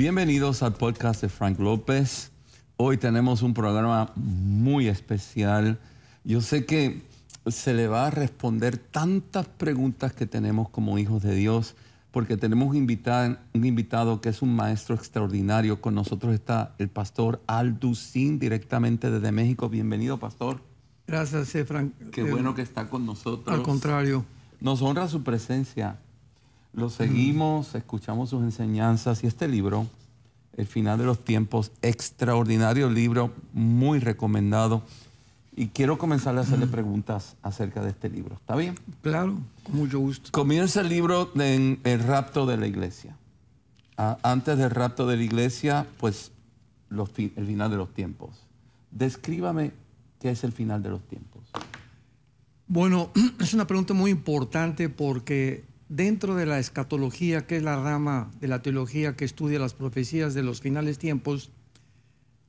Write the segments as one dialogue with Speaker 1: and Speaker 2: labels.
Speaker 1: Bienvenidos al podcast de Frank López. Hoy tenemos un programa muy especial. Yo sé que se le va a responder tantas preguntas que tenemos como hijos de Dios, porque tenemos un invitado, un invitado que es un maestro extraordinario. Con nosotros está el pastor Alducín, directamente desde México. Bienvenido, pastor. Gracias, eh, Frank. Qué eh, bueno que está con nosotros. Al contrario. Nos honra su presencia. Lo seguimos, escuchamos sus enseñanzas y este libro, El final de los tiempos, extraordinario libro, muy recomendado. Y quiero comenzar a hacerle preguntas acerca de este libro. ¿Está bien? Claro,
Speaker 2: con mucho gusto.
Speaker 1: Comienza el libro en el rapto de la iglesia. antes del rapto de la iglesia, pues el final de los tiempos. Descríbame qué es el final de los tiempos.
Speaker 2: Bueno, es una pregunta muy importante porque dentro de la escatología, que es la rama de la teología que estudia las profecías de los finales tiempos,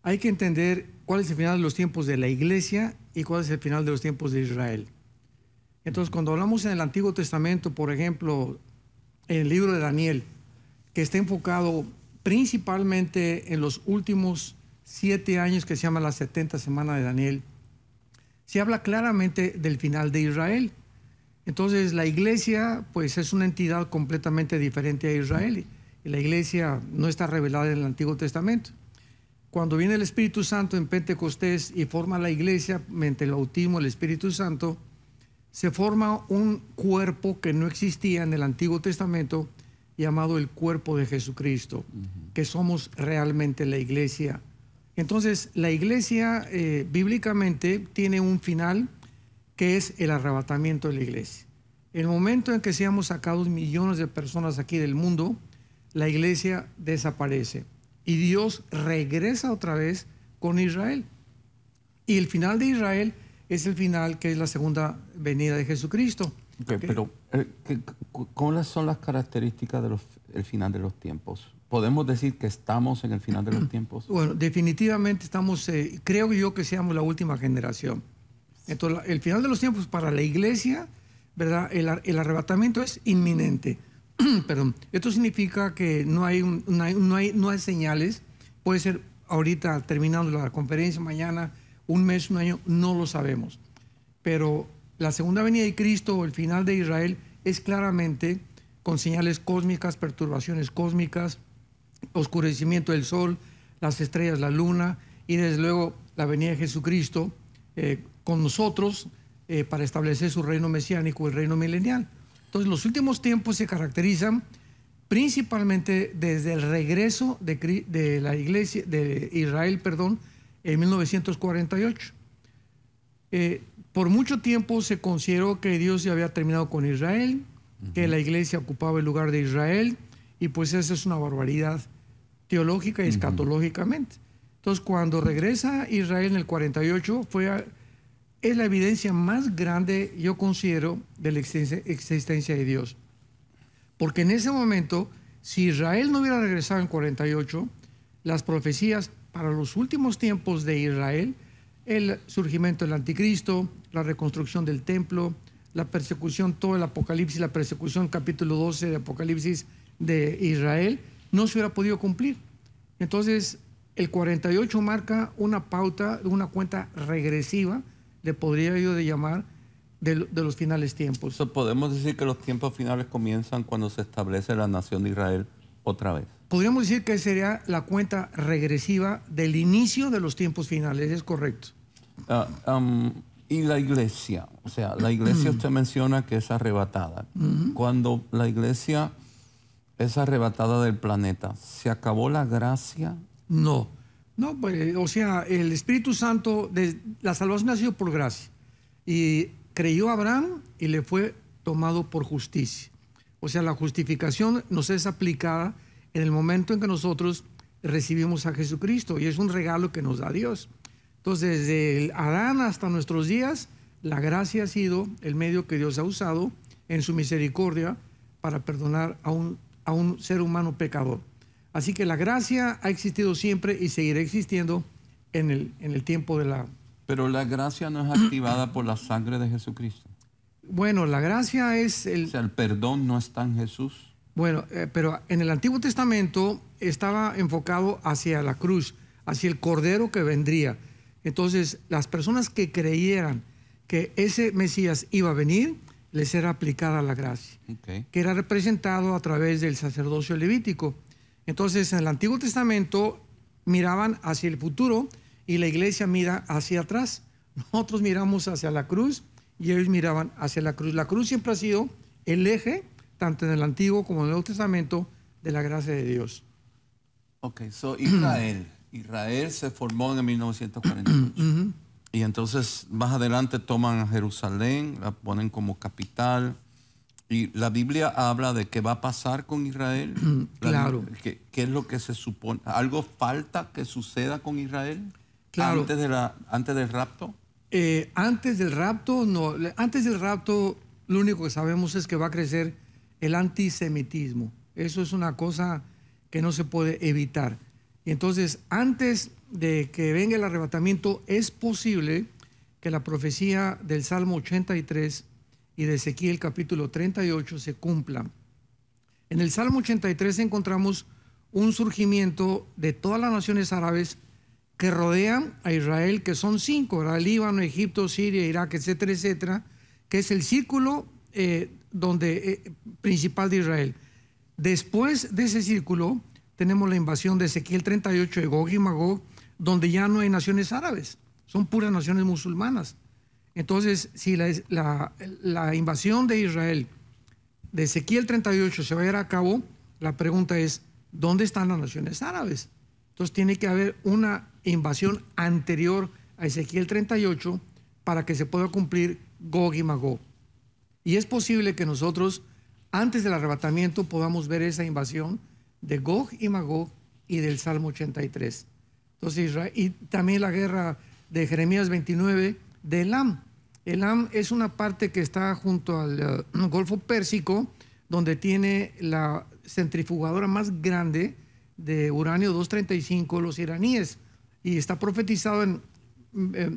Speaker 2: hay que entender cuál es el final de los tiempos de la iglesia y cuál es el final de los tiempos de Israel. Entonces, cuando hablamos en el Antiguo Testamento, por ejemplo, en el libro de Daniel, que está enfocado principalmente en los últimos siete años que se llama las 70 semana de Daniel, se habla claramente del final de Israel. Entonces la iglesia pues es una entidad completamente diferente a Israel y la iglesia no está revelada en el Antiguo Testamento. Cuando viene el Espíritu Santo en Pentecostés y forma la iglesia mediante el bautismo del Espíritu Santo, se forma un cuerpo que no existía en el Antiguo Testamento llamado el cuerpo de Jesucristo, que somos realmente la iglesia. Entonces la iglesia eh, bíblicamente tiene un final, que es el arrebatamiento de la iglesia. El momento en que seamos sacados millones de personas aquí del mundo, la iglesia desaparece y Dios regresa otra vez con Israel. Y el final de Israel es el final que es la segunda venida de Jesucristo. Pero, eh, ¿cuáles son las características del final de los tiempos?
Speaker 1: ¿Podemos decir que estamos en el final de los tiempos?
Speaker 2: Bueno, definitivamente estamos, eh, creo yo que seamos la última generación. Entonces, el final de los tiempos para la iglesia, ¿verdad? El, arrebatamiento es inminente. Perdón. Esto significa que no hay, no, hay, no, hay, señales. Puede ser ahorita, terminando la conferencia, mañana, un mes, un año, no lo sabemos. Pero la segunda venida de Cristo o el final de Israel es claramente con señales cósmicas, perturbaciones cósmicas, oscurecimiento del sol, las estrellas, la luna y desde luego la venida de Jesucristo eh, con nosotros eh, para establecer su reino mesiánico, el reino milenial. Entonces, los últimos tiempos se caracterizan principalmente desde el regreso de, la iglesia, de Israel, perdón, en 1948. Eh, por mucho tiempo se consideró que Dios ya había terminado con Israel, que la iglesia ocupaba el lugar de Israel, y pues esa es una barbaridad teológica y escatológicamente. Entonces, cuando regresa Israel en el 48, fue a, es la evidencia más grande, yo considero, de la existencia, de Dios. Porque en ese momento, si Israel no hubiera regresado en 48, las profecías para los últimos tiempos de Israel, el surgimiento del anticristo, la reconstrucción del templo, la persecución, todo el Apocalipsis, la persecución capítulo 12 de Apocalipsis de Israel, no se hubiera podido cumplir. Entonces, el 48 marca una pauta, una cuenta regresiva le podría yo de llamar de, los finales tiempos.
Speaker 1: podemos decir que los tiempos finales comienzan cuando se establece la nación de Israel otra vez.
Speaker 2: Podríamos decir que sería la cuenta regresiva del inicio de los tiempos finales, es correcto. Ah,
Speaker 1: y la iglesia, o sea, la iglesia mm. usted menciona que es arrebatada. Mm-hmm. Cuando la iglesia es arrebatada del planeta, ¿se acabó la gracia?
Speaker 2: No. No, pues, eh, o sea, el Espíritu Santo, de, la salvación ha sido por gracia. Y creyó Abraham y le fue tomado por justicia. O sea, la justificación nos es aplicada en el momento en que nosotros recibimos a Jesucristo y es un regalo que nos da Dios. Entonces, desde Adán hasta nuestros días, la gracia ha sido el medio que Dios ha usado en su misericordia para perdonar a un, a un ser humano pecador. Así que la gracia ha existido siempre y seguirá existiendo en el, en el tiempo de la...
Speaker 1: Pero la gracia no es activada por la sangre de Jesucristo.
Speaker 2: Bueno, la gracia es el...
Speaker 1: O sea, el perdón
Speaker 2: no está en Jesús. Bueno, eh, pero en el Antiguo Testamento estaba enfocado hacia la cruz, hacia el Cordero que vendría. Entonces, las personas que creyeran que ese Mesías iba a venir, les era aplicada la gracia, que era representado a través del sacerdocio levítico. Entonces, en el Antiguo Testamento miraban hacia el futuro y la iglesia mira hacia atrás. Nosotros miramos hacia la cruz y ellos miraban hacia la cruz. La cruz siempre ha sido el eje, tanto en el Antiguo como en el Nuevo Testamento, de la gracia de Dios.
Speaker 1: Ok, Israel. Israel se formó en 1948. y entonces más adelante toman a Jerusalén, la ponen como capital. Y la Biblia habla de qué va a pasar con Israel. claro. ¿Qué, es lo que se supone? ¿Algo falta que suceda con Israel claro. antes, antes del rapto?
Speaker 2: Eh, antes del rapto, no. Antes del rapto, lo único que sabemos es que va a crecer el antisemitismo. Eso es una cosa que no se puede evitar. Y entonces, antes de que venga el arrebatamiento, es posible que la profecía del Salmo 83 y de Ezequiel capítulo 38 se cumpla. En el Salmo 83 encontramos un surgimiento de todas las naciones árabes que rodean a Israel, que son cinco, el Líbano, Egipto, Siria, Irak, etcétera, etcétera, que es el círculo eh, donde, eh, principal de Israel. Después de ese círculo tenemos la invasión de Ezequiel 38 de Gog y Magog, donde ya no hay naciones árabes, son puras naciones musulmanas. Entonces, si la, invasión de Israel de Ezequiel 38 se va a llevar a cabo, la pregunta es, ¿dónde están las naciones árabes? Entonces tiene que haber una invasión anterior a Ezequiel 38 para que se pueda cumplir Gog y Magog. Y es posible que nosotros, antes del arrebatamiento, podamos ver esa invasión de Gog y Magog y del Salmo 83. Entonces, y también la guerra de Jeremías 29 de Elam. Elam es una parte que está junto al eh, Golfo Pérsico, donde tiene la centrifugadora más grande de uranio 235, los iraníes. Y está profetizado en,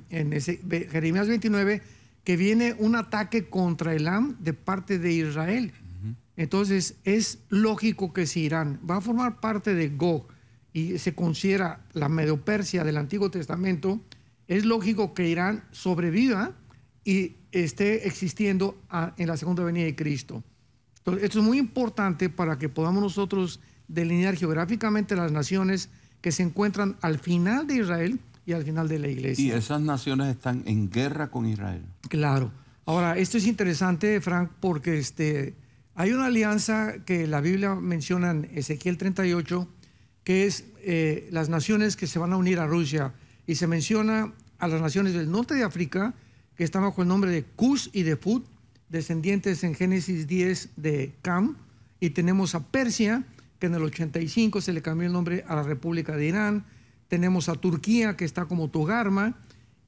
Speaker 2: en, ese, Jeremías 29 que viene un ataque contra Elam de parte de Israel. Entonces es lógico que si Irán va a formar parte de Gog y se considera la Medio Persia del Antiguo Testamento, es lógico que Irán sobreviva y esté existiendo ah, en la segunda venida de Cristo. esto es muy importante para que podamos nosotros delinear geográficamente las naciones que se encuentran al final de Israel y al final de la iglesia. Y
Speaker 1: esas naciones están en guerra
Speaker 2: con Israel. Claro. Ahora, esto es interesante, Frank, porque este, hay una alianza que la Biblia menciona en Ezequiel 38, que es eh, las naciones que se van a unir a Rusia y se menciona a las naciones del norte de África que están bajo el nombre de kush y de Put, descendientes en Génesis 10 de Cam, y tenemos a Persia, que en el 85 se le cambió el nombre a la República de Irán, tenemos a Turquía, que está como Togarma,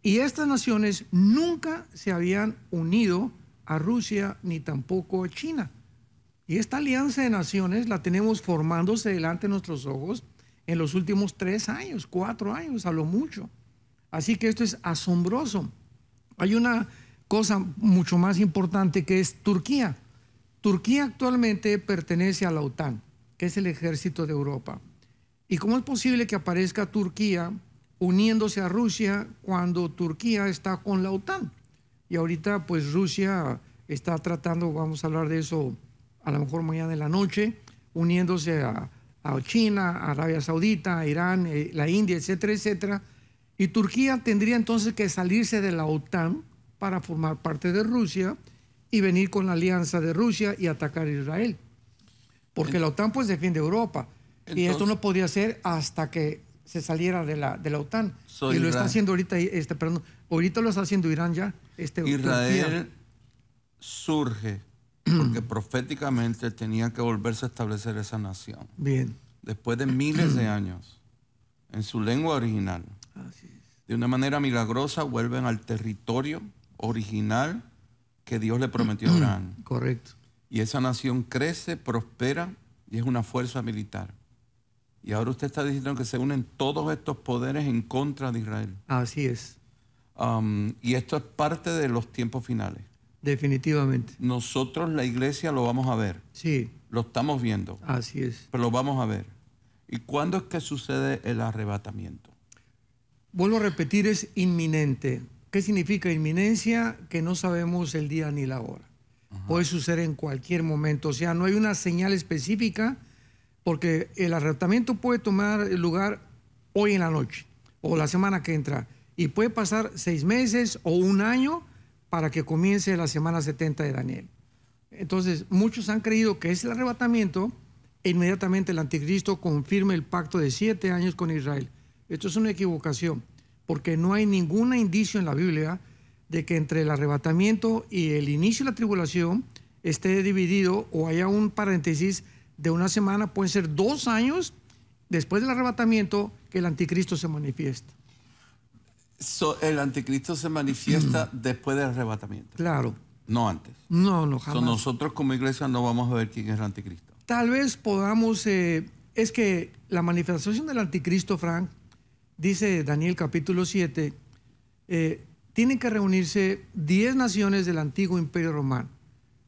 Speaker 2: y estas naciones nunca se habían unido a Rusia ni tampoco a China. Y esta alianza de naciones la tenemos formándose delante de nuestros ojos en los últimos tres años, cuatro años, a lo mucho. Así que esto es asombroso. Hay una cosa mucho más importante que es Turquía. Turquía actualmente pertenece a la OTAN, que es el ejército de Europa. ¿Y cómo es posible que aparezca Turquía uniéndose a Rusia cuando Turquía está con la OTAN? Y ahorita pues Rusia está tratando, vamos a hablar de eso a lo mejor mañana de la noche, uniéndose a, a China, Arabia Saudita, Irán, eh, la India, etcétera, etcétera. Y Turquía tendría entonces que salirse de la OTAN para formar parte de Rusia y venir con la alianza de Rusia y atacar a Israel. Porque la OTAN pues defiende Europa. y esto no podía ser hasta que se saliera de la, de la OTAN. y lo está haciendo ahorita, este, perdón, ahorita lo está haciendo Irán ya.
Speaker 1: Este, Israel surge porque mm. proféticamente tenía que volverse a establecer esa nación. Bien. Después de miles de años, en su lengua original. Así De una manera milagrosa vuelven al territorio original que Dios le prometió a mm. Abraham. Correcto. Y esa nación crece, prospera y es una fuerza militar. Y ahora usted está diciendo que se unen todos estos poderes en contra de Israel. Así es. Um, y esto es parte de los tiempos finales.
Speaker 2: Definitivamente.
Speaker 1: Nosotros, la iglesia, lo vamos a ver. Sí. Lo estamos viendo. Así es. Pero lo vamos a ver. ¿Y cuándo es que sucede el arrebatamiento?
Speaker 2: Vuelvo a repetir, es inminente. ¿Qué significa inminencia? Que no sabemos el día ni la hora. Puede suceder en cualquier momento. O sea, no hay una señal específica porque el arrebatamiento puede tomar lugar hoy en la noche o la semana que entra. Y puede pasar seis meses o un año para que comience la semana 70 de Daniel. Entonces, muchos han creído que es el arrebatamiento e inmediatamente el anticristo confirma el pacto de siete años con Israel. Esto es una equivocación, porque no hay ningún indicio en la Biblia de que entre el arrebatamiento y el inicio de la tribulación esté dividido o haya un paréntesis de una semana, pueden ser dos años después del arrebatamiento que el anticristo se manifiesta
Speaker 1: el anticristo se manifiesta después del arrebatamiento. Claro. No antes.
Speaker 2: No, no, jamás. So,
Speaker 1: nosotros como iglesia no vamos a ver quién es el anticristo.
Speaker 2: Tal vez podamos, eh, es que la manifestación del anticristo, Frank, dice Daniel capítulo 7, eh, tienen que reunirse 10 naciones del antiguo imperio romano.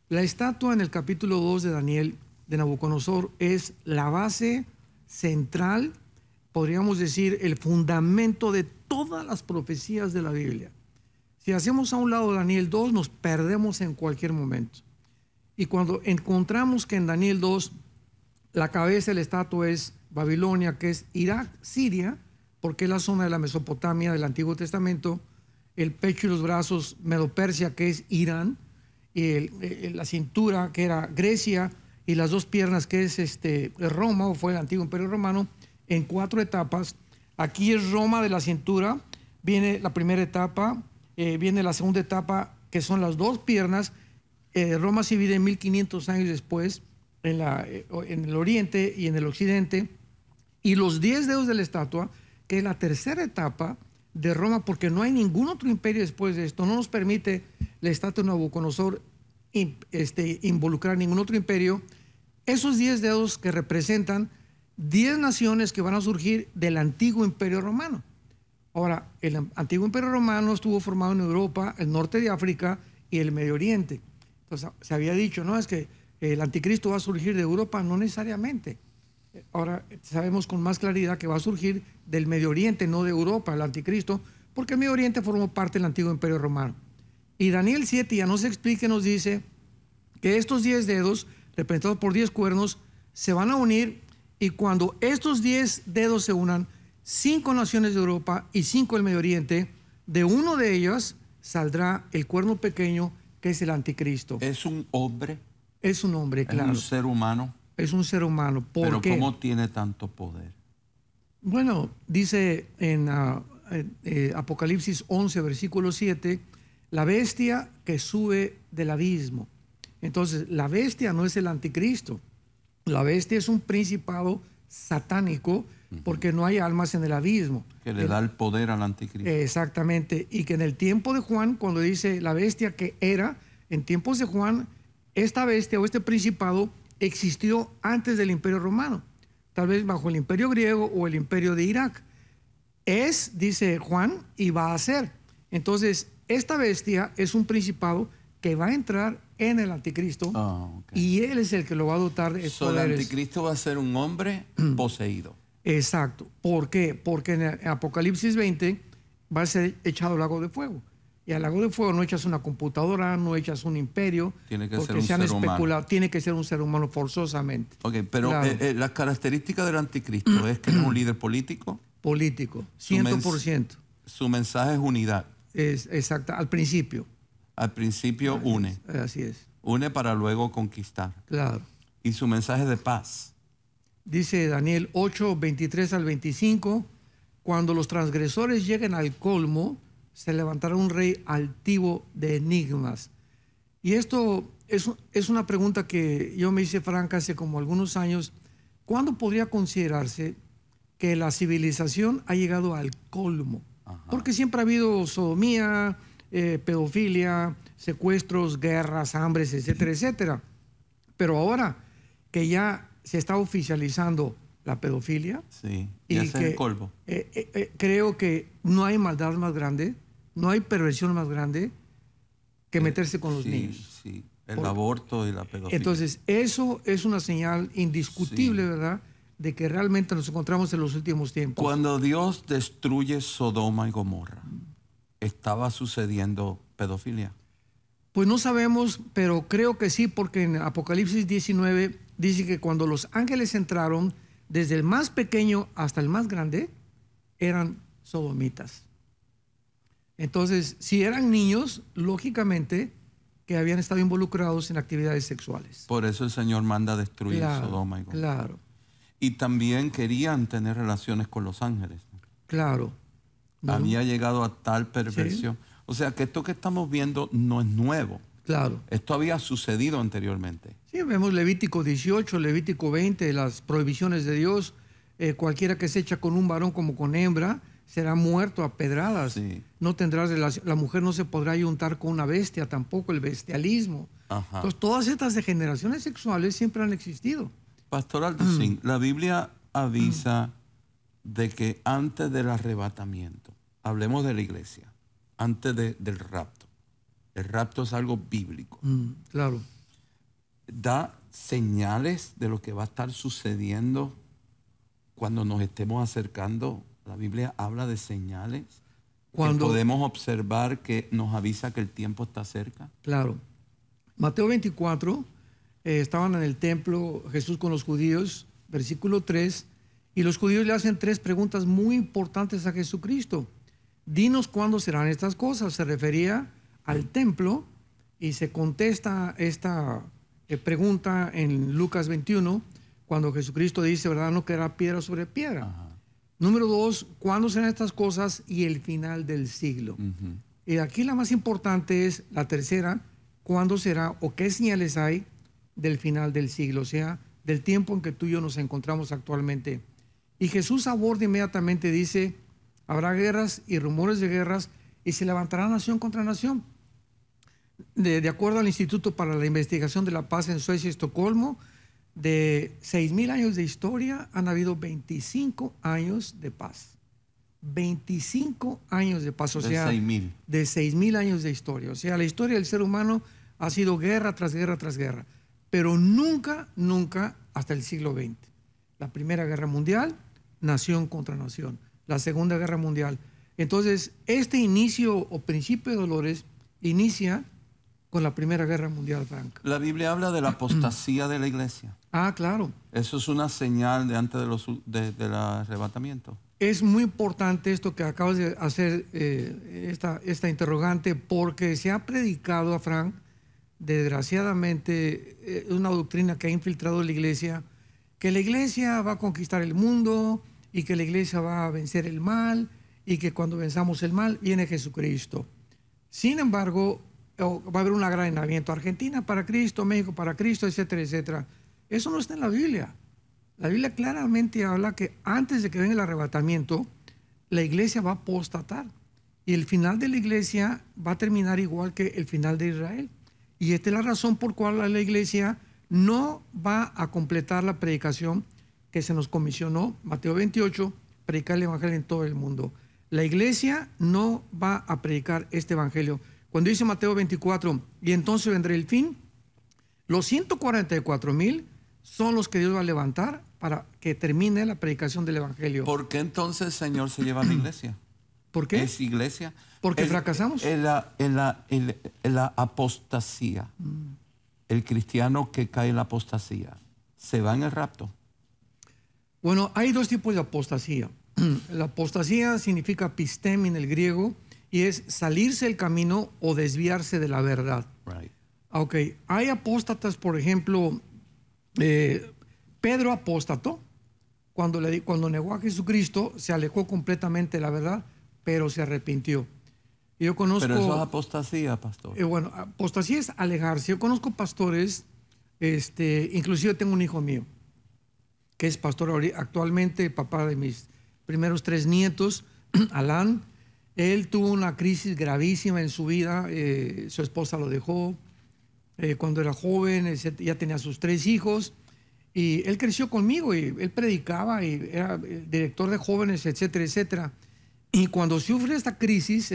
Speaker 2: La estatua en el capítulo 2 de Daniel de Nabucodonosor es la base central, podríamos decir, el fundamento de todas las profecías de la Biblia. Si hacemos a un lado Daniel 2, nos perdemos en cualquier momento. Y cuando encontramos que en Daniel 2 la cabeza del estatua es Babilonia, que es Irak, Siria, porque es la zona de la Mesopotamia del Antiguo Testamento, el pecho y los brazos Medopersia, que es Irán, y eh, la cintura, que era Grecia, y las dos piernas, que es este, Roma, o fue el antiguo imperio romano, en cuatro etapas Aquí es Roma de la cintura, viene la primera etapa, eh, viene la segunda etapa, que son las dos piernas. Eh, Roma se divide 1500 años después, eh, en, el oriente y en el occidente. Y los diez dedos de la estatua, que es la tercera etapa de Roma, porque no hay ningún otro imperio después de esto, no nos permite la estatua de Nabucodonosor in, este, involucrar ningún otro imperio. Esos diez dedos que representan 10 naciones que van a surgir del antiguo imperio romano. Ahora, el antiguo imperio romano estuvo formado en Europa, el norte de África y el Medio Oriente. Entonces, se había dicho, ¿no? Es que eh, el anticristo va a surgir de Europa, no necesariamente. Ahora sabemos con más claridad que va a surgir del Medio Oriente, no de Europa, el anticristo, porque el Medio Oriente formó parte del antiguo imperio romano. Y Daniel 7, ya nos se explique, nos dice que estos 10 dedos, representados por 10 cuernos, se van a unir y cuando estos diez dedos se unan, cinco naciones de Europa y cinco del Medio Oriente, de uno de ellas saldrá el cuerno pequeño que es el anticristo. ¿Es un hombre? Es un hombre, claro. ¿Es un ser humano? Es un ser humano. ¿Pero cómo
Speaker 1: tiene tanto poder?
Speaker 2: Bueno, dice en ah, eh, Apocalipsis 11, versículo 7, la bestia que sube del abismo. Entonces, la bestia no es el anticristo. La bestia es un principado satánico porque no hay almas en el abismo.
Speaker 1: Que le da el poder al anticristo.
Speaker 2: Exactamente. Y que en el tiempo de Juan, cuando dice la bestia que era, en tiempos de Juan, esta bestia o este principado existió antes del imperio romano, tal vez bajo el imperio griego o el imperio de Irak. Es, dice Juan, y va a ser. Entonces, esta bestia es un principado que va a entrar en el anticristo ah, y él es el que lo va a dotar de so El
Speaker 1: anticristo va a ser un hombre poseído.
Speaker 2: Exacto. ¿Por qué? Porque en Apocalipsis 20 va a ser echado al lago de fuego. Y al lago de fuego no echas una computadora, no echas un imperio, tiene que ser un se han ser especulado, humano. tiene que ser un ser humano forzosamente.
Speaker 1: Ok, pero eh, eh, la característica las características del anticristo es que es un líder político.
Speaker 2: Político, 100%. Su,
Speaker 1: su mensaje es unidad.
Speaker 2: Es, exacto, al principio
Speaker 1: al principio une. Así es. Une para luego conquistar. Claro. Y su mensaje de paz.
Speaker 2: Dice Daniel 8, 23 al 25, cuando los transgresores lleguen al colmo, se levantará un rey altivo de enigmas. Y esto es, una pregunta que yo me hice franca hace como algunos años. ¿Cuándo podría considerarse que la civilización ha llegado al colmo? Porque siempre ha habido sodomía, eh, pedofilia, secuestros, guerras, hambres, etcétera, etcétera. Pero ahora que ya se está oficializando la pedofilia,
Speaker 1: y colmo.
Speaker 2: Eh, eh, creo que no hay maldad más grande, no hay perversión más grande que meterse con los niños.
Speaker 1: el aborto y la pedofilia. Entonces,
Speaker 2: eso es una señal indiscutible, ¿verdad? de que realmente nos encontramos en los últimos tiempos. Cuando
Speaker 1: Dios destruye Sodoma y Gomorra, estaba sucediendo pedofilia?
Speaker 2: Pues no sabemos, pero creo que sí, porque en Apocalipsis 19 dice que cuando los ángeles entraron, desde el más pequeño hasta el más grande, eran sodomitas. Entonces, si eran niños, lógicamente que habían estado involucrados en actividades sexuales.
Speaker 1: Por eso el Señor manda destruir Sodoma y Gomorra. Claro. Y también querían tener relaciones con los ángeles.
Speaker 2: Claro había
Speaker 1: llegado a tal perversión. O sea que esto que estamos viendo no es nuevo. Claro. Esto había sucedido anteriormente.
Speaker 2: Sí, vemos Levítico 18, Levítico 20, las prohibiciones de Dios. Eh, cualquiera que se echa con un varón como con hembra será muerto a pedradas. No tendrá La mujer no se podrá ayuntar con una bestia tampoco, el bestialismo. Entonces, todas estas degeneraciones sexuales siempre han existido.
Speaker 1: Pastor Alducín, mm. la Biblia avisa de que antes del arrebatamiento, hablemos de la iglesia, antes del rapto. El rapto es algo bíblico.
Speaker 2: Mm, claro.
Speaker 1: Da señales de lo que va a estar sucediendo cuando nos estemos acercando. La Biblia habla de señales. Cuando podemos observar que nos avisa que el tiempo está cerca.
Speaker 2: Claro. Mateo 24, eh, estaban en el templo Jesús con los judíos, versículo 3, y los judíos le hacen tres preguntas muy importantes a Jesucristo dinos cuándo serán estas cosas. Se refería al templo y se contesta esta eh, pregunta en Lucas 21, cuando Jesucristo dice, ¿verdad? No quedará piedra sobre piedra. Número dos, ¿cuándo serán estas cosas y el final del siglo? Y aquí la más importante es la tercera, ¿cuándo será o qué señales hay del final del siglo? O sea, del tiempo en que tú y yo nos encontramos actualmente. Y Jesús aborda inmediatamente, dice, Habrá guerras y rumores de guerras y se levantará nación contra nación. De, de acuerdo al Instituto para la Investigación de la Paz en Suecia y Estocolmo, de 6.000 años de historia han habido 25 años de paz. 25 años de paz, o sea, de 6.000 años de historia. O sea, la historia del ser humano ha sido guerra tras guerra tras guerra, pero nunca, nunca hasta el siglo XX. La Primera Guerra Mundial, nación contra nación la Segunda Guerra Mundial. Entonces, este inicio o principio de dolores inicia con la Primera Guerra Mundial, Frank.
Speaker 1: La Biblia habla de la apostasía de la iglesia.
Speaker 2: Ah, claro.
Speaker 1: Eso es una señal de antes de los, de, del arrebatamiento.
Speaker 2: Es muy importante esto que acabas de hacer, eh, esta, esta interrogante, porque se ha predicado a Frank, desgraciadamente, eh, una doctrina que ha infiltrado la iglesia, que la iglesia va a conquistar el mundo, y que la iglesia va a vencer el mal y que cuando venzamos el mal viene Jesucristo. Sin embargo, va a haber un agradecimiento. Argentina para Cristo, México para Cristo, etcétera, etcétera. Eso no está en la Biblia. La Biblia claramente habla que antes de que venga el arrebatamiento, la iglesia va a apostatar. Y el final de la iglesia va a terminar igual que el final de Israel. Y esta es la razón por cual la iglesia no va a completar la predicación que se nos comisionó, Mateo 28, predicar el Evangelio en todo el mundo. La iglesia no va a predicar este Evangelio. Cuando dice Mateo 24, y entonces vendrá el fin, los 144 mil son los que Dios va a levantar para que termine la predicación del Evangelio. ¿Por qué entonces
Speaker 1: Señor se lleva a la iglesia? ¿Por qué? Es iglesia. Porque fracasamos. En la, apostasía. Mm. El cristiano que cae en la apostasía
Speaker 2: se va en el rapto. Bueno, hay dos tipos de apostasía. La apostasía significa pistem en el griego y es salirse del camino o desviarse de la verdad. Ah, okay. hay apóstatas, por ejemplo, eh, Pedro apóstato, cuando, cuando negó a Jesucristo, se alejó completamente de la verdad, pero se arrepintió. Yo conozco, pero eso es
Speaker 1: apostasía,
Speaker 2: pastor. Eh, bueno, apostasía es alejarse. Yo conozco pastores, este, inclusive tengo un hijo mío, que es pastor actualmente, papá de mis primeros tres nietos, Alan. Él tuvo una crisis gravísima en su vida, eh, su esposa lo dejó eh, cuando era joven, eh, ya tenía sus tres hijos, y él creció conmigo y él predicaba y era director de jóvenes, etcétera, etcétera. Y cuando sufre esta crisis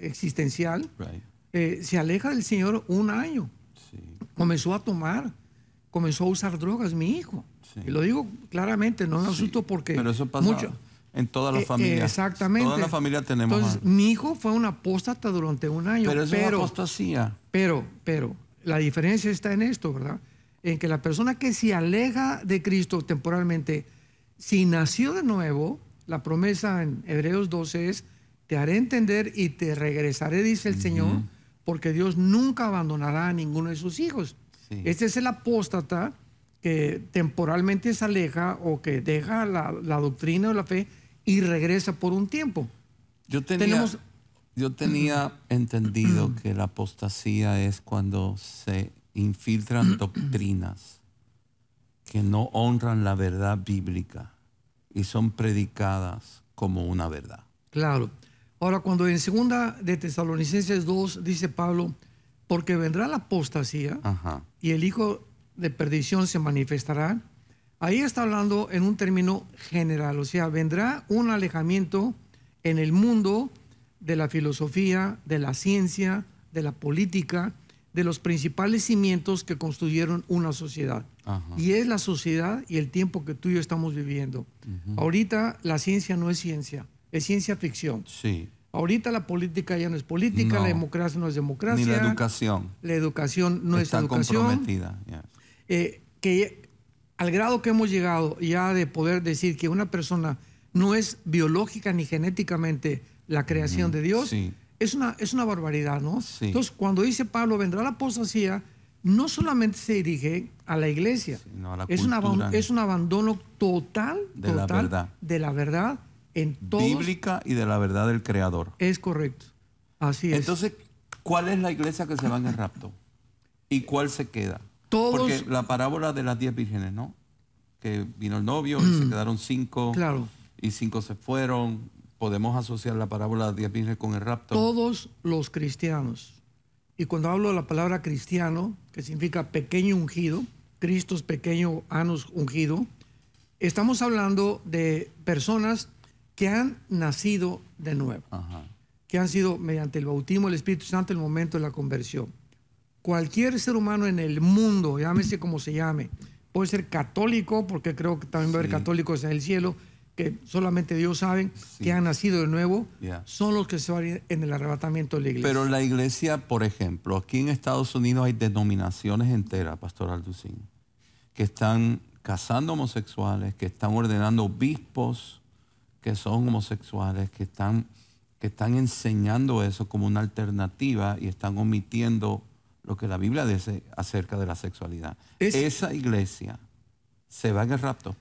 Speaker 2: existencial, se aleja del Señor un año. Comenzó a tomar, comenzó a usar drogas, mi hijo. Y lo digo claramente, no es un asunto porque... Pero pasa mucho. en todas las familias. exactamente. Toda la eh, eh, familia tenemos... Entonces, mi hijo fue un apóstata durante un año. Pero pero, es apostasía. Pero, pero, la diferencia está en esto, ¿verdad? En que la persona que se aleja de Cristo temporalmente, si nació de nuevo, la promesa en Hebreos 12 es, te haré entender y te regresaré, dice el Señor, porque Dios nunca abandonará a ninguno de sus hijos. Este es el apóstata que temporalmente se aleja o que deja la, doctrina o la fe y regresa por un tiempo.
Speaker 1: Yo tenía, Tenemos... yo tenía entendido que la apostasía es cuando se infiltran doctrinas que no honran la verdad bíblica y son predicadas como una verdad.
Speaker 2: Claro. Ahora, cuando en segunda de Tesalonicenses 2 dice Pablo, porque vendrá la apostasía y el hijo de perdición se manifestará, ahí está hablando en un término general, o sea, vendrá un alejamiento en el mundo de la filosofía, de la ciencia, de la política, de los principales cimientos que construyeron una sociedad. Y es la sociedad y el tiempo que tú y yo estamos viviendo. Ahorita la ciencia no es ciencia, es ciencia ficción. Sí. Ahorita la política ya no es política, la democracia no es democracia. Ni la
Speaker 1: educación.
Speaker 2: La educación no Está es educación. Comprometida. Eh, que al grado que hemos llegado ya de poder decir que una persona no es biológica ni genéticamente la creación de Dios, es, una, es una barbaridad, ¿no? Entonces, cuando dice Pablo, vendrá la apostasía, no solamente se dirige a la iglesia, es, es un abandono total, de, la verdad. de la verdad en todos. Bíblica
Speaker 1: y de la verdad del Creador.
Speaker 2: Es correcto, así es. Entonces, ¿cuál es la
Speaker 1: iglesia que se va en el rapto? ¿Y cuál se queda? Porque la parábola de las diez vírgenes, ¿no? Que vino el novio y se mm. quedaron cinco. Claro. Y cinco se fueron. Podemos asociar la parábola de las diez vírgenes con el rapto.
Speaker 2: Todos los cristianos. Y cuando hablo de la palabra cristiano, que significa pequeño ungido, Cristo es pequeño, Anos ungido, estamos hablando de personas que han nacido de nuevo, que han sido mediante el bautismo del Espíritu Santo el momento de la conversión cualquier ser humano en el mundo, llámese como se llame, puede ser católico, porque creo que también va a haber católicos en el cielo, que solamente Dios sabe que han nacido de nuevo, son los que se van en el arrebatamiento de la iglesia. Pero
Speaker 1: la iglesia, por ejemplo, aquí en Estados Unidos hay denominaciones enteras, Pastor Alducín, que están cazando homosexuales, que están ordenando obispos que son homosexuales, que están, que están enseñando eso como una alternativa y están omitiendo lo que la Biblia dice acerca de la sexualidad. Esa iglesia se va en el rapto.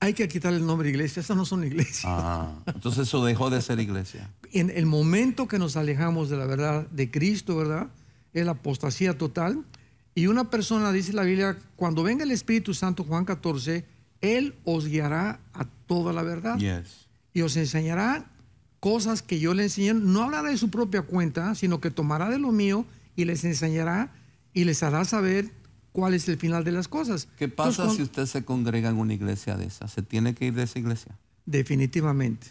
Speaker 1: Hay que quitar el nombre iglesia, esas no son iglesias. Ah, entonces eso dejó de ser iglesia.
Speaker 2: en el momento que nos alejamos de la verdad de Cristo, ¿verdad? Es la apostasía total. Y una persona, dice la Biblia, cuando venga el Espíritu Santo, Juan 14, Él os guiará a toda la verdad. Y os enseñará cosas que yo le enseñé. No hablará de su propia cuenta, sino que tomará de lo mío y les enseñará y les hará saber cuál es el final de las cosas. ¿Qué pasa si
Speaker 1: usted se congrega en una iglesia de esas? ¿Se tiene que ir de esa iglesia?
Speaker 2: Definitivamente,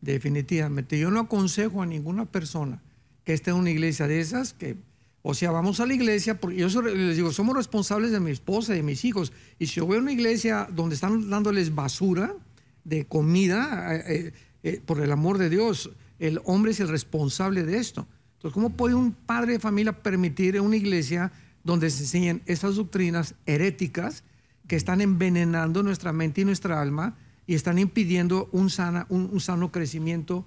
Speaker 2: definitivamente. Yo no aconsejo a ninguna persona que esté en una iglesia de esas que... O sea, vamos a la iglesia, porque yo les digo, somos responsables de mi esposa y de mis hijos. Y si yo voy a una iglesia donde están dándoles basura de comida, eh, eh, eh, por el amor de Dios, el hombre es el responsable de esto. Entonces, ¿cómo puede un padre de familia permitir en una iglesia donde se enseñen esas doctrinas heréticas que están envenenando nuestra mente y nuestra alma y están impidiendo un, un, sano crecimiento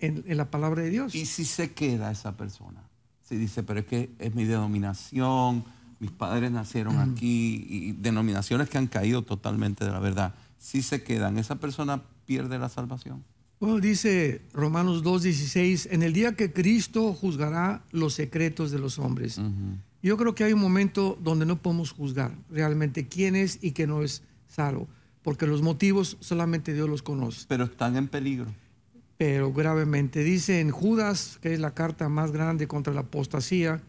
Speaker 2: en, la palabra de Dios? ¿Y si se queda esa persona?
Speaker 1: Si dice, pero es que es mi denominación, mis padres nacieron aquí, y denominaciones que han caído totalmente de la verdad. Si se quedan, ¿esa persona pierde la salvación?
Speaker 2: Bueno, oh, dice Romanos 2.16, en el día que Cristo juzgará los secretos de los hombres. Yo creo que hay un momento donde no podemos juzgar realmente quién es y qué no es salvo, porque los motivos solamente Dios los conoce.
Speaker 1: Pero están en peligro.
Speaker 2: Pero gravemente. Dice en Judas, que es la carta más grande contra la apostasía,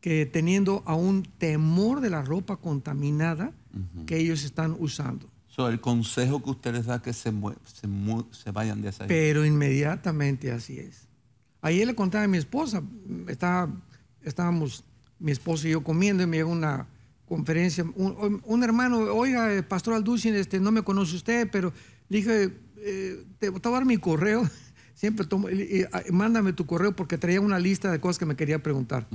Speaker 2: que teniendo aún temor de la ropa contaminada que ellos están usando
Speaker 1: el consejo que ustedes da que se, se, se, vayan de esa Pero
Speaker 2: inmediatamente así es. Ayer le contaba a mi esposa, estaba, estábamos mi esposo y yo comiendo y me llegó una conferencia, un, hermano, oiga, eh, Pastor Alducin, este, no me conoce usted, pero le dije, eh, te, voy a dar mi correo, siempre tomo, ah, mándame tu correo porque traía una lista de cosas que me quería preguntar.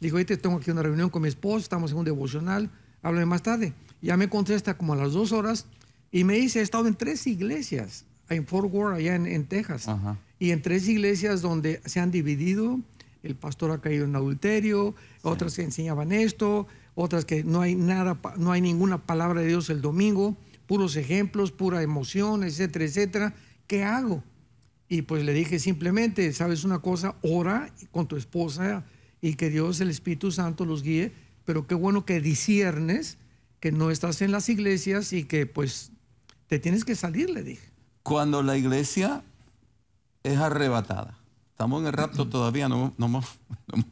Speaker 2: dijo -huh. dije, tengo aquí una reunión con mi esposa, estamos en un devocional, háblame más tarde. Ya me contesta como a las dos horas, y me dice, he estado en tres iglesias, en Fort Worth, allá en, Texas, y en tres iglesias donde se han dividido, el pastor ha caído en adulterio, otras que enseñaban esto, otras que no hay nada, no hay ninguna palabra de Dios el domingo, puros ejemplos, pura emoción, etcétera, etcétera. ¿Qué hago? Y pues le dije simplemente, sabes una cosa, ora con tu esposa y que Dios, el Espíritu Santo, los guíe, pero qué bueno que disiernes que no estás en las iglesias y que pues te tienes que salir, le dije.
Speaker 1: Cuando la iglesia es arrebatada, estamos en el rapto mm. todavía, no, hemos,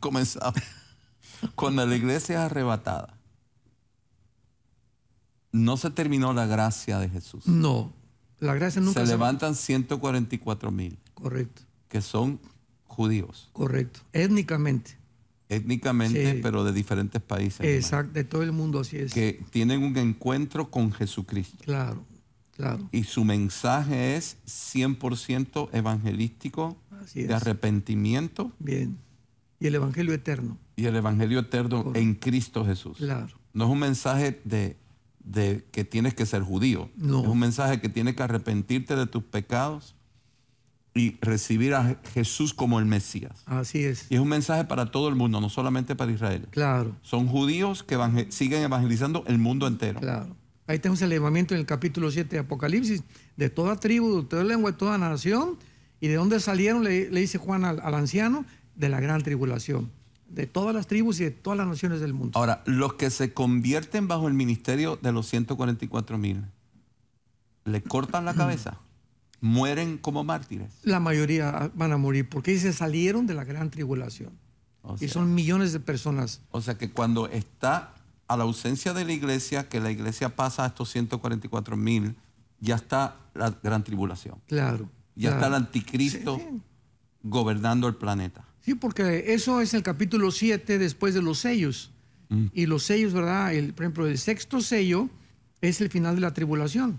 Speaker 1: comenzado. Cuando la iglesia es arrebatada, no se terminó la gracia de Jesús. No,
Speaker 2: la gracia nunca se, se levantan
Speaker 1: 144 mil. Correcto. Que son judíos. Correcto,
Speaker 2: étnicamente.
Speaker 1: Étnicamente, pero de diferentes países. Exacto,
Speaker 2: de todo el mundo, así es. Que
Speaker 1: tienen un encuentro con Jesucristo. Claro, y su mensaje es 100% evangelístico, de arrepentimiento. Bien.
Speaker 2: Y el Evangelio eterno.
Speaker 1: Y el Evangelio eterno en Cristo Jesús. Claro. No es un mensaje de, que tienes que ser judío. No. Es un mensaje que tienes que arrepentirte de tus pecados y recibir a Jesús como el Mesías. Así es. Y es un mensaje para todo el mundo, no solamente
Speaker 2: para Israel. Claro. Son judíos que siguen evangelizando el mundo entero. Claro. Ahí tenemos el llamamiento en el capítulo 7 de Apocalipsis, de toda tribu, de toda lengua, de toda nación. ¿Y de dónde salieron? Le, dice Juan al, anciano, de la gran tribulación, de todas las tribus y de todas las naciones del mundo. Ahora,
Speaker 1: los que se convierten bajo el ministerio de los 144 mil, ¿le cortan la cabeza? Mm. ¿Mueren como mártires?
Speaker 2: La mayoría van a morir porque se salieron de la gran tribulación. y son millones de personas.
Speaker 1: O sea que cuando está a la ausencia de la iglesia, que la iglesia pasa a estos 144 mil, ya está la gran tribulación. Claro. Ya está el anticristo gobernando el planeta.
Speaker 2: Sí, porque eso es el capítulo 7 después de los sellos. Mm. Y los sellos, ¿verdad? El, por ejemplo, el sexto sello es el final de la tribulación.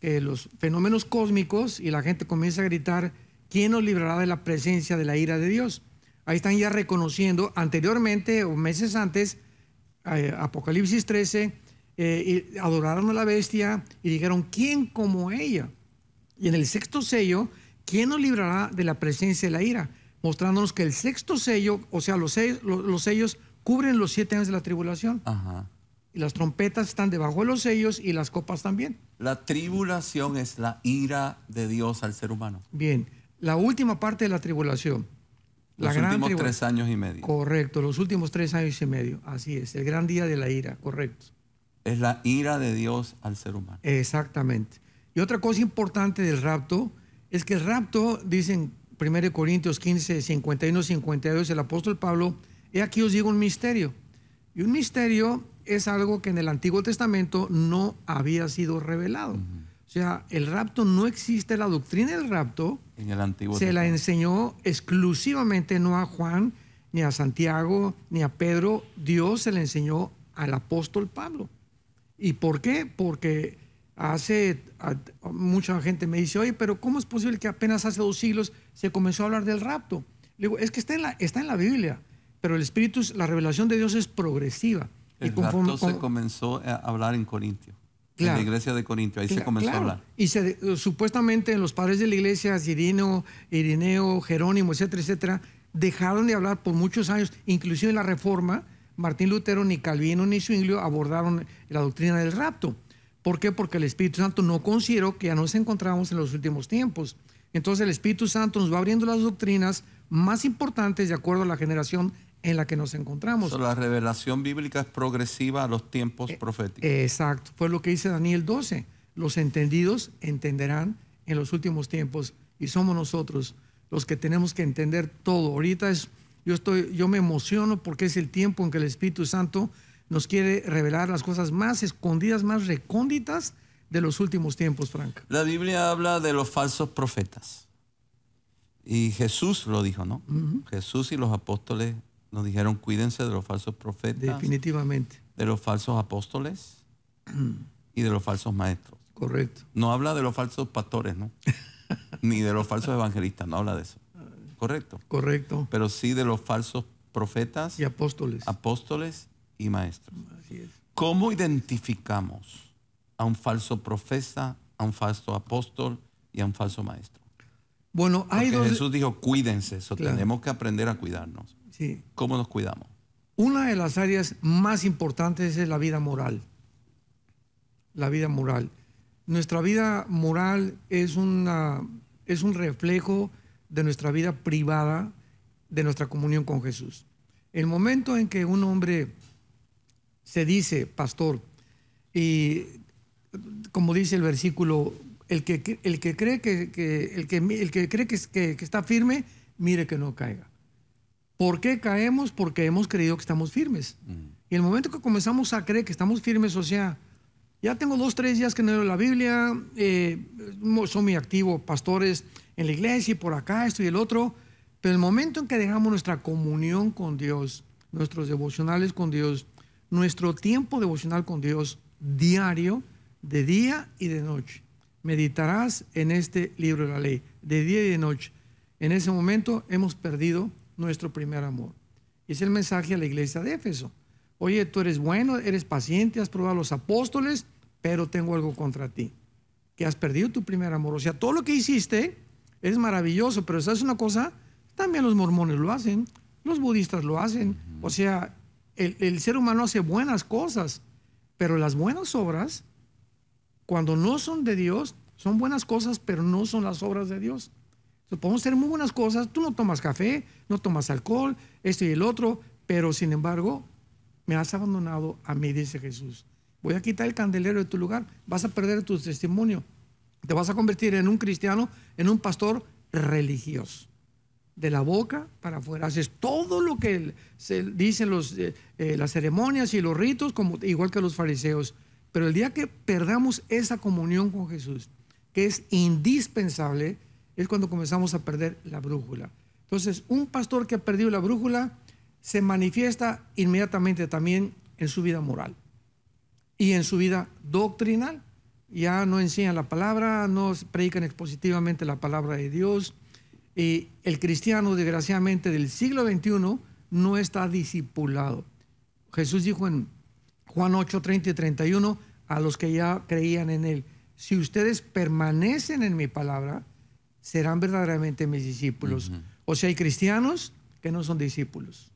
Speaker 2: Que los fenómenos cósmicos y la gente comienza a gritar, ¿quién nos librará de la presencia de la ira de Dios? Ahí están ya reconociendo anteriormente o meses antes eh, Apocalipsis 13, eh, adoraron a la bestia y dijeron, ¿quién como ella? Y en el sexto sello, ¿quién nos librará de la presencia de la ira? Mostrándonos que el sexto sello, o sea, los sellos, sellos cubren los siete años de la tribulación. Y las trompetas están debajo de los sellos y las
Speaker 1: copas también. La tribulación es la ira de Dios al ser humano.
Speaker 2: Bien, la última parte de la tribulación los últimos tres años y medio. Correcto, los últimos tres años y medio. Así es, el gran día de la ira, correcto.
Speaker 1: Es la ira de Dios al
Speaker 2: ser humano. Exactamente. Y otra cosa importante del rapto es que el rapto, dicen 1 Corintios 15, 51, 52, el apóstol Pablo, he aquí os digo un misterio. Y un misterio es algo que en el Antiguo Testamento no había sido revelado. O sea, el rapto no existe, la doctrina del rapto en el Antiguo se la enseñó exclusivamente no a Juan, ni a Santiago, ni a Pedro, Dios se la enseñó al apóstol Pablo. ¿Y por qué? Porque hace, mucha gente me dice, oye, pero ¿cómo es posible que apenas hace dos siglos se comenzó a hablar del rapto? Le digo, es que está en la, está en la Biblia, pero el Espíritu, la revelación de Dios es progresiva. El y rapto se
Speaker 1: comenzó a hablar en Corintio en la iglesia de Corinto. Ahí se comenzó a hablar.
Speaker 2: Y eh, supuestamente los padres de la iglesia, Cirino, Irineo, Jerónimo, etcétera, etcétera, dejaron de hablar por muchos años, inclusive en la Reforma, Martín Lutero, ni Calvino, ni Zwinglio abordaron la doctrina del rapto. ¿Por qué? Porque el Espíritu Santo no consideró que ya nos encontrábamos en los últimos tiempos. Entonces el Espíritu Santo nos va abriendo las doctrinas más importantes de acuerdo a la generación en la que nos encontramos. la
Speaker 1: revelación bíblica es progresiva a los tiempos eh, proféticos.
Speaker 2: Exacto, Fue lo que dice Daniel 12, los entendidos entenderán en los últimos tiempos y somos nosotros los que tenemos que entender todo. Ahorita es, yo, estoy, yo me emociono porque es el tiempo en que el Espíritu Santo nos quiere revelar las cosas más escondidas, más recónditas de los últimos tiempos, Frank.
Speaker 1: La Biblia habla de los falsos profetas. Y Jesús lo dijo, ¿no? Jesús y los apóstoles nos dijeron, cuídense de los falsos profetas.
Speaker 2: Definitivamente.
Speaker 1: De los falsos apóstoles y de los falsos maestros. Correcto. No habla de los falsos pastores, ¿no? Ni de los falsos evangelistas, no habla de eso. Correcto. Correcto. Pero sí de los falsos profetas. Y apóstoles. Apóstoles y maestros. Así es. ¿Cómo identificamos a un falso profeta, a un falso apóstol y a un falso maestro?
Speaker 2: Bueno, hay Jesús
Speaker 1: dijo, cuídense, eso tenemos que aprender a cuidarnos. ¿Cómo nos cuidamos?
Speaker 2: Una de las áreas más importantes es la vida moral. La vida moral. Nuestra vida moral es, una, es un reflejo de nuestra vida privada, de nuestra comunión con Jesús. El momento en que un hombre se dice pastor, y como dice el versículo, el que, el que cree, que, el que, el que, cree que, que está firme, mire que no caiga. ¿Por qué caemos? Porque hemos creído que estamos firmes. Mm. Y el momento que comenzamos a creer que estamos firmes, o sea, ya tengo dos, tres días que no leo la Biblia, eh, son muy activo, pastores en la iglesia y por acá, esto y el otro, pero el momento en que dejamos nuestra comunión con Dios, nuestros devocionales con Dios, nuestro tiempo devocional con Dios diario, de día y de noche, meditarás en este libro de la ley, de día y de noche. En ese momento hemos perdido nuestro primer amor. Es el mensaje a la iglesia de Éfeso. Oye, tú eres bueno, eres paciente, has probado los apóstoles, pero tengo algo contra ti, que has perdido tu primer amor. O sea, todo lo que hiciste es maravilloso, pero ¿sabes una cosa? También los mormones lo hacen, los budistas lo hacen. O sea, el, el ser humano hace buenas cosas, pero las buenas obras, cuando no son de Dios, son buenas cosas, pero no son las obras de Dios podemos hacer muy buenas cosas. Tú no tomas café, no tomas alcohol, esto y el otro, pero sin embargo, me has abandonado a mí, dice Jesús. Voy a quitar el candelero de tu lugar, vas a perder tu testimonio. Te vas a convertir en un cristiano, en un pastor religioso. De la boca para afuera. Haces todo lo que se dicen los, eh, eh, las ceremonias y los ritos, como, igual que los fariseos. Pero el día que perdamos esa comunión con Jesús, que es indispensable, es cuando comenzamos a perder la brújula. Entonces, un pastor que ha perdido la brújula se manifiesta inmediatamente también en su vida moral y en su vida doctrinal. Ya no enseñan la palabra, no predican expositivamente la palabra de Dios. Y el cristiano, desgraciadamente, del siglo XXI no está discipulado. Jesús dijo en Juan 8, 30 y 31 a los que ya creían en él, si ustedes permanecen en mi palabra, serán verdaderamente mis discípulos. O sea, hay cristianos que no son discípulos.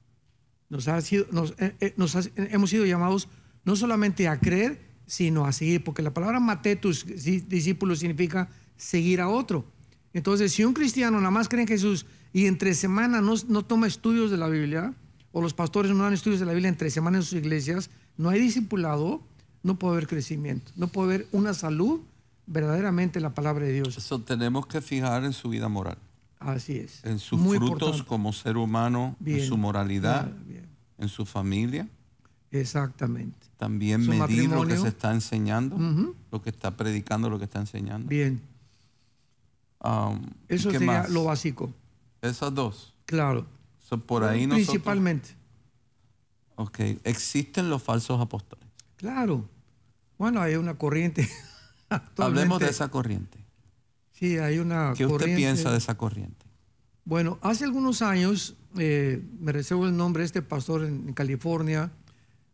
Speaker 2: Nos, eh, eh, eh, hemos sido llamados no solamente a creer, sino a seguir, porque la palabra matetus, discípulo, significa seguir a otro. Entonces, si un cristiano nada más cree en Jesús y entre semana no, no toma estudios de la Biblia, o los pastores no dan estudios de la Biblia entre semana en sus iglesias, no hay discipulado, no puede haber crecimiento, no puede haber una salud verdaderamente la palabra de Dios.
Speaker 1: Eso tenemos que fijar en su vida moral.
Speaker 2: Así es.
Speaker 1: En sus frutos como ser humano, en su moralidad, en su familia.
Speaker 2: Exactamente.
Speaker 1: También medir lo que se está enseñando, lo que está predicando, lo que está enseñando. Bien. Eso sería lo básico. Esas dos. Claro. por ahí Principalmente. Ok. ¿Existen los falsos apóstoles?
Speaker 2: Claro. Bueno, hay una corriente Hablemos de esa corriente. Sí, hay una ¿Qué usted piensa de esa corriente? Bueno, hace algunos años, eh, me recibo el nombre de este pastor en, California,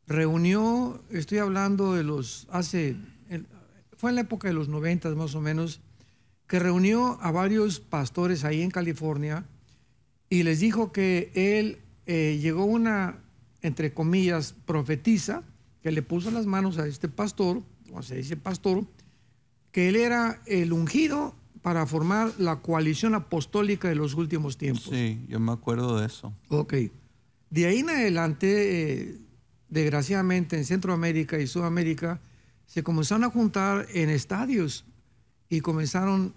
Speaker 2: reunió, estoy hablando de los, hace, fue en la época de los noventas más o menos, que reunió a varios pastores ahí en California y les dijo que él eh, llegó una, entre comillas, profetiza, que le puso las manos a este pastor, o se dice pastor, que él era el ungido para formar la coalición apostólica de los últimos tiempos. Sí, yo me acuerdo de eso. Ok. De ahí en adelante, eh, desgraciadamente, en Centroamérica y Sudamérica, se comenzaron a juntar en estadios y comenzaron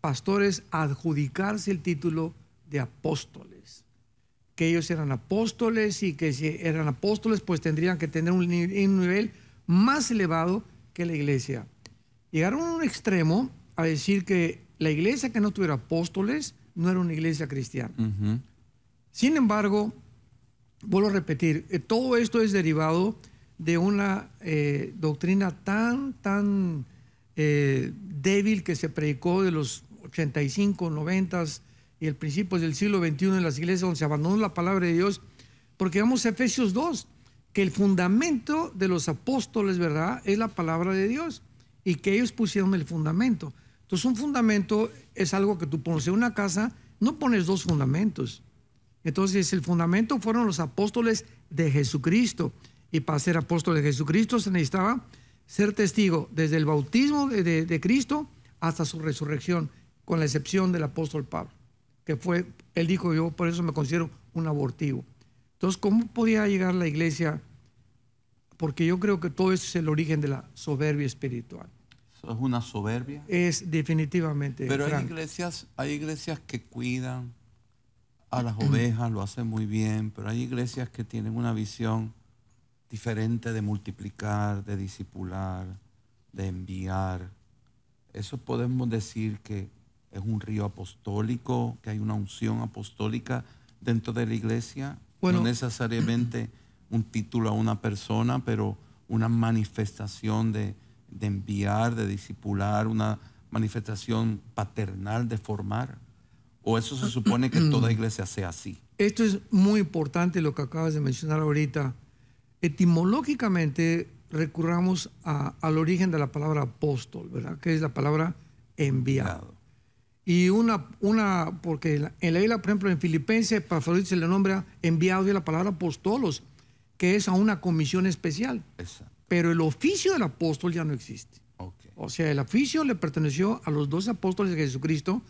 Speaker 2: pastores a adjudicarse el título de apóstoles. Que ellos eran apóstoles y que si eran apóstoles, pues tendrían que tener un nivel más elevado que la iglesia. Llegaron a un extremo a decir que la iglesia que no tuviera apóstoles no era una iglesia cristiana. Sin embargo, vuelvo a repetir, eh, todo esto es derivado de una eh, doctrina tan, tan eh, débil que se predicó de los 85, 90 y el principio del siglo XXI en las iglesias donde se abandonó la palabra de Dios. Porque vamos a Efesios 2, que el fundamento de los apóstoles, ¿verdad?, es la palabra de Dios y que ellos pusieron el fundamento. Entonces un fundamento es algo que tú pones en una casa, no pones dos fundamentos. Entonces el fundamento fueron los apóstoles de Jesucristo. Y para ser apóstol de Jesucristo se necesitaba ser testigo desde el bautismo de, de Cristo hasta su resurrección, con la excepción del apóstol Pablo, que fue, él dijo, yo por eso me considero un abortivo. Entonces, ¿cómo podía llegar la iglesia porque yo creo que todo eso es el origen de la soberbia espiritual.
Speaker 1: ¿Es una soberbia?
Speaker 2: Es definitivamente. Pero hay
Speaker 1: iglesias, hay iglesias que cuidan a las ovejas, lo hacen muy bien, pero hay iglesias que tienen una visión diferente de multiplicar, de disipular, de enviar. Eso podemos decir que es un río apostólico, que hay una unción apostólica dentro de la iglesia, bueno, no necesariamente un título a una persona, pero una manifestación de, enviar, de discipular, una manifestación paternal de formar. ¿O eso se supone que toda iglesia sea así?
Speaker 2: Esto es muy importante lo que acabas de mencionar ahorita. Etimológicamente recurramos al origen de la palabra apóstol, ¿verdad? Que es la palabra enviado. Y una, una porque en la, isla, por ejemplo, en Filipenses, para Filipenses se le nombra enviado y la palabra apóstolos que es a una comisión especial. Pero el oficio del apóstol ya no existe. O sea, el oficio le perteneció a los dos apóstoles de Jesucristo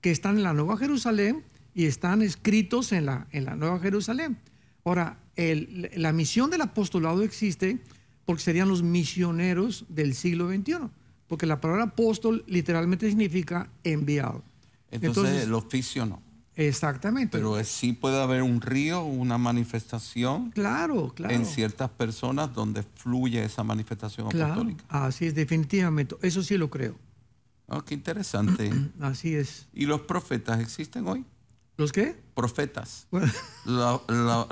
Speaker 2: que están en la Nueva Jerusalén y están escritos en la, en la Nueva Jerusalén. Ahora, la misión del apostolado existe porque serían los misioneros del siglo XXI, porque la palabra apóstol literalmente significa enviado. Entonces
Speaker 1: el oficio no.
Speaker 2: Exactamente.
Speaker 1: Pero sí puede haber un río, una manifestación.
Speaker 2: Claro, claro. En
Speaker 1: ciertas personas donde fluye esa manifestación claro,
Speaker 2: apostólica. Así es, definitivamente. Eso sí lo creo.
Speaker 1: Ah, qué interesante.
Speaker 2: así es.
Speaker 1: ¿Y los profetas existen hoy? ¿Los qué? Profetas. La,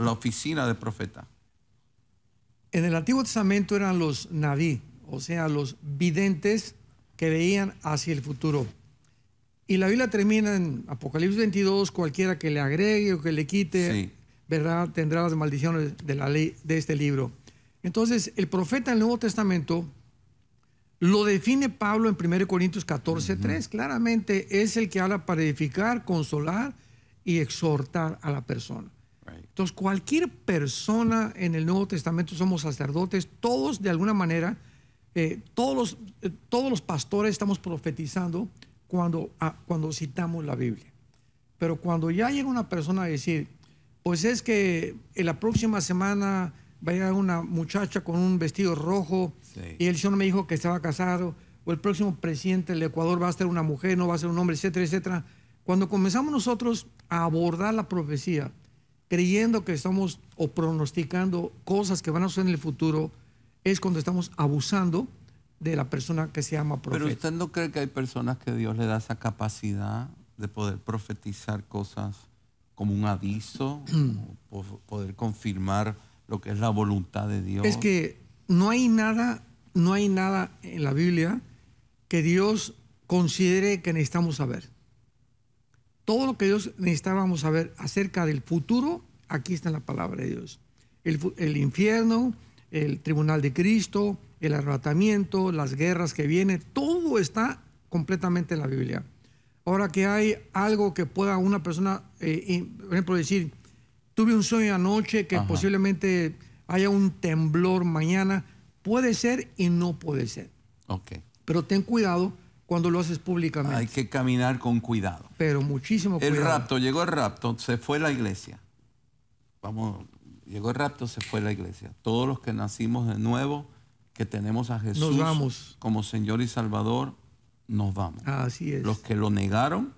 Speaker 1: oficina de profeta.
Speaker 2: En el Antiguo Testamento eran los naví, o sea, los videntes que veían hacia el futuro. Y la Biblia termina en Apocalipsis 22, cualquiera que le agregue o que le quite, ¿verdad? Tendrá las maldiciones de la ley de este libro. Entonces, el profeta del Nuevo Testamento lo define Pablo en 1 Corintios 14, 3. Claramente es el que habla para edificar, consolar y exhortar a la persona. Entonces, cualquier persona en el Nuevo Testamento somos sacerdotes, todos de alguna manera, eh, todos, eh, todos los pastores estamos profetizando cuando, ah, cuando citamos la Biblia. Pero cuando ya llega una persona a decir, pues es que en la próxima semana vaya una muchacha con un vestido rojo y el Señor me dijo que estaba casado, o el próximo presidente del Ecuador va a ser una mujer, no va a ser un hombre, etcétera, etcétera. Cuando comenzamos nosotros a abordar la profecía, creyendo que estamos o pronosticando cosas que van a suceder en el futuro, es cuando estamos abusando de la persona que se llama profeta. Pero
Speaker 1: usted no cree que hay personas que Dios le da esa capacidad de poder profetizar cosas como un aviso, poder confirmar lo que es la voluntad de Dios. Es que
Speaker 2: no hay nada, no hay nada en la Biblia que Dios considere que necesitamos saber. Todo lo que Dios necesitábamos saber acerca del futuro, aquí está en la palabra de Dios. el infierno, el tribunal de Cristo, el arrebatamiento, las guerras que vienen, todo está completamente en la Biblia. Ahora que hay algo que pueda una persona, eh, por ejemplo, decir, tuve un sueño anoche que posiblemente haya un temblor mañana, puede ser y no puede ser. ok Pero ten cuidado cuando lo haces públicamente. Hay que caminar con cuidado. Pero muchísimo cuidado. El rapto,
Speaker 1: llegó el rapto, se fue la iglesia. Vamos, llegó el rapto, se fue la iglesia. Todos los que nacimos de nuevo que tenemos a Jesús como Señor y Salvador, nos vamos. Así es. Los que lo negaron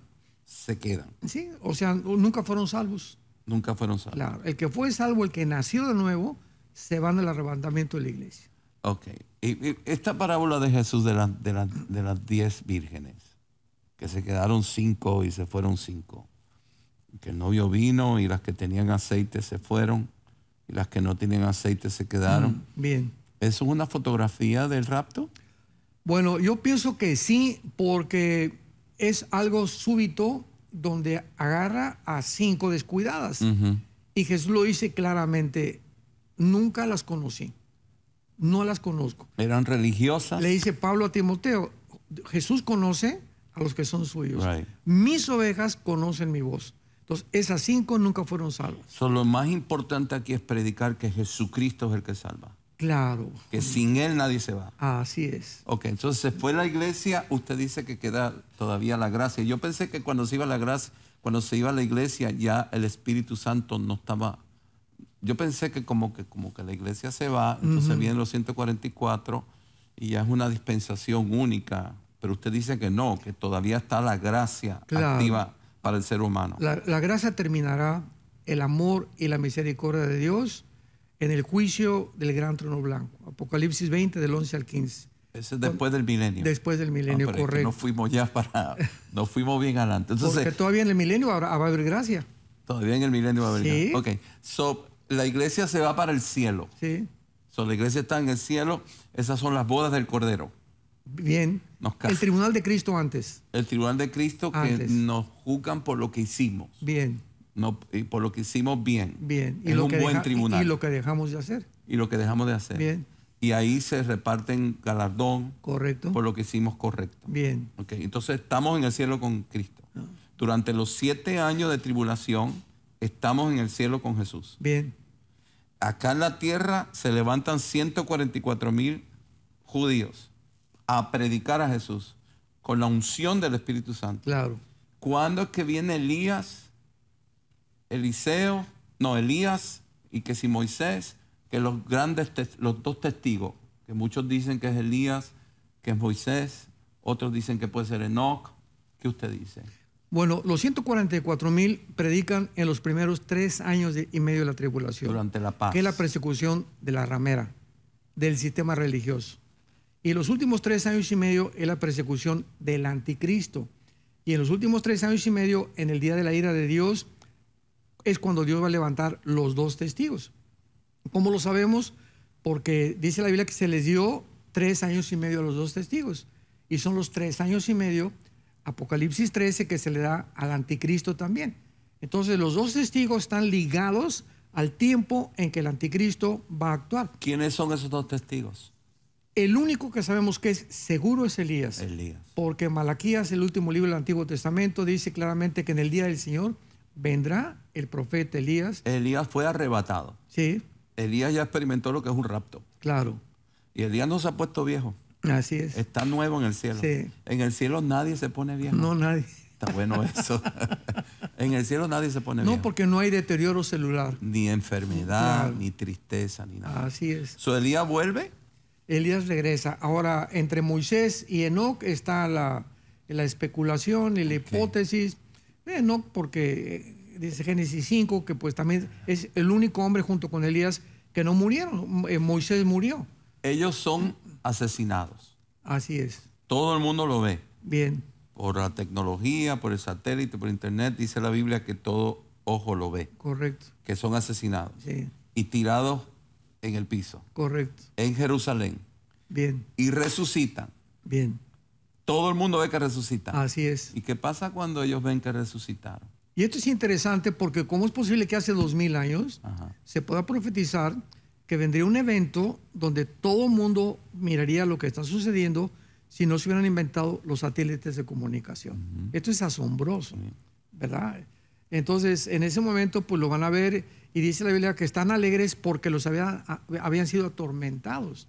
Speaker 1: se quedan. Sí, o
Speaker 2: sea, nunca fueron
Speaker 1: salvos. Nunca fueron salvos.
Speaker 2: Claro, el que fue salvo, el que nació de nuevo, se van al arrebatamiento de la iglesia.
Speaker 1: Ok. Y, esta parábola de Jesús de, de, las diez vírgenes, que se quedaron cinco y se fueron cinco. Que el novio vino y las que tenían aceite se fueron y las que no tenían aceite se quedaron. Mm, bien. ¿Es una fotografía del rapto?
Speaker 2: Bueno, yo pienso que sí, porque es algo súbito donde agarra a cinco descuidadas. Y Jesús lo dice claramente, nunca las conocí, no las conozco.
Speaker 1: ¿Eran religiosas?
Speaker 2: Le dice Pablo a Timoteo, Jesús conoce a los que son suyos. Mis ovejas conocen mi voz. Entonces, esas cinco nunca fueron salvas.
Speaker 1: lo más importante aquí es predicar que Jesucristo es el que salva. Claro. Que sin él nadie se va.
Speaker 2: Así es.
Speaker 1: Ok, entonces se fue la iglesia, usted dice que queda todavía la gracia. Yo pensé que cuando se iba la gracia, cuando se iba a la iglesia ya el Espíritu Santo no estaba. Yo pensé que como que, como que la iglesia se va, entonces vienen los 144 y ya es una dispensación única. Pero usted dice que no, que todavía está la gracia activa para el ser humano.
Speaker 2: La, la gracia terminará, el amor y la misericordia de Dios en el juicio del gran trono blanco. Apocalipsis 20, del 11 al 15.
Speaker 1: Ese es después del milenio. Después del milenio, ah, correcto. no fuimos ya para. No fuimos bien adelante. Entonces,
Speaker 2: todavía en el milenio va a haber gracia.
Speaker 1: Todavía en el milenio va a haber sí. Ok. So, la iglesia se va para el cielo. Sí. So, la iglesia está en el cielo. Esas son las bodas del Cordero. Bien. Nos
Speaker 2: el tribunal de Cristo antes.
Speaker 1: El tribunal de Cristo que nos juzgan por lo que hicimos. Bien y por lo que hicimos bien. Bien, y lo un buen tribunal. Y, lo
Speaker 2: que dejamos de hacer.
Speaker 1: Y lo que dejamos de hacer. Y ahí se reparten galardón. Por lo que hicimos correcto. Bien. Okay. Entonces estamos en el cielo con Cristo. Ah. Durante los siete años de tribulación estamos en el cielo con Jesús. Bien. Acá en la tierra se levantan 144 mil judíos a predicar a Jesús con la unción del Espíritu Santo. Claro. ¿Cuándo es que viene Elías Eliseo, no, Elías y que si Moisés, que los grandes, los dos testigos, que muchos dicen que es Elías, que es Moisés, otros dicen que puede ser Enoch. ¿Qué usted dice?
Speaker 2: Bueno, los 144 mil predican en los primeros tres años y medio de la tribulación. Durante la paz. Que es la persecución de la ramera, del sistema religioso. Y los últimos tres años y medio es la persecución del anticristo. Y en los últimos tres años y medio, en el día de la ira de Dios, es cuando Dios va a levantar los dos testigos. ¿Cómo lo sabemos? Porque dice la Biblia que se les dio tres años y medio a los dos testigos. Y son los tres años y medio, Apocalipsis 13, que se le da al anticristo también. Entonces los dos testigos están ligados al tiempo en que el anticristo va a actuar. ¿Quiénes son esos dos testigos? El único que sabemos que es seguro es Elías. Elías. Porque Malaquías, el último libro del Antiguo Testamento, dice claramente que en el día del Señor vendrá el profeta Elías.
Speaker 1: Elías fue arrebatado. Sí. Elías ya experimentó lo que es un rapto. Claro. Y Elías no se ha puesto viejo. Así es. Está nuevo en el cielo. Sí. En el cielo nadie se pone viejo. No, nadie. Está bueno eso. en el cielo nadie se pone viejo.
Speaker 2: No, porque no hay deterioro celular.
Speaker 1: Ni enfermedad, ni tristeza, ni nada. Así es. ¿Su Elías vuelve?
Speaker 2: Elías regresa. Ahora, entre Moisés y Enoch está la, especulación y la hipótesis. Eh, no, porque eh, dice Génesis 5 que pues también es el único hombre junto con Elías que no murieron. Eh, Moisés murió.
Speaker 1: Ellos son asesinados. Así es. Todo el mundo lo ve. Bien. Por la tecnología, por el satélite, por internet, dice la Biblia que todo ojo lo ve. Correcto. Que son asesinados. Sí. Y tirados en el piso. Correcto. En Jerusalén. Bien. Y resucitan. Bien. Todo el mundo ve que resucitaron. Así es. ¿Y qué pasa cuando ellos ven que resucitaron?
Speaker 2: Y esto es interesante porque ¿cómo es posible que hace dos mil años se pueda profetizar que vendría un evento donde todo el mundo miraría lo que está sucediendo si no se hubieran inventado los satélites de comunicación? Esto es asombroso, ¿verdad? Entonces, en ese momento, pues lo van a ver y dice la Biblia que están alegres porque los habían sido atormentados.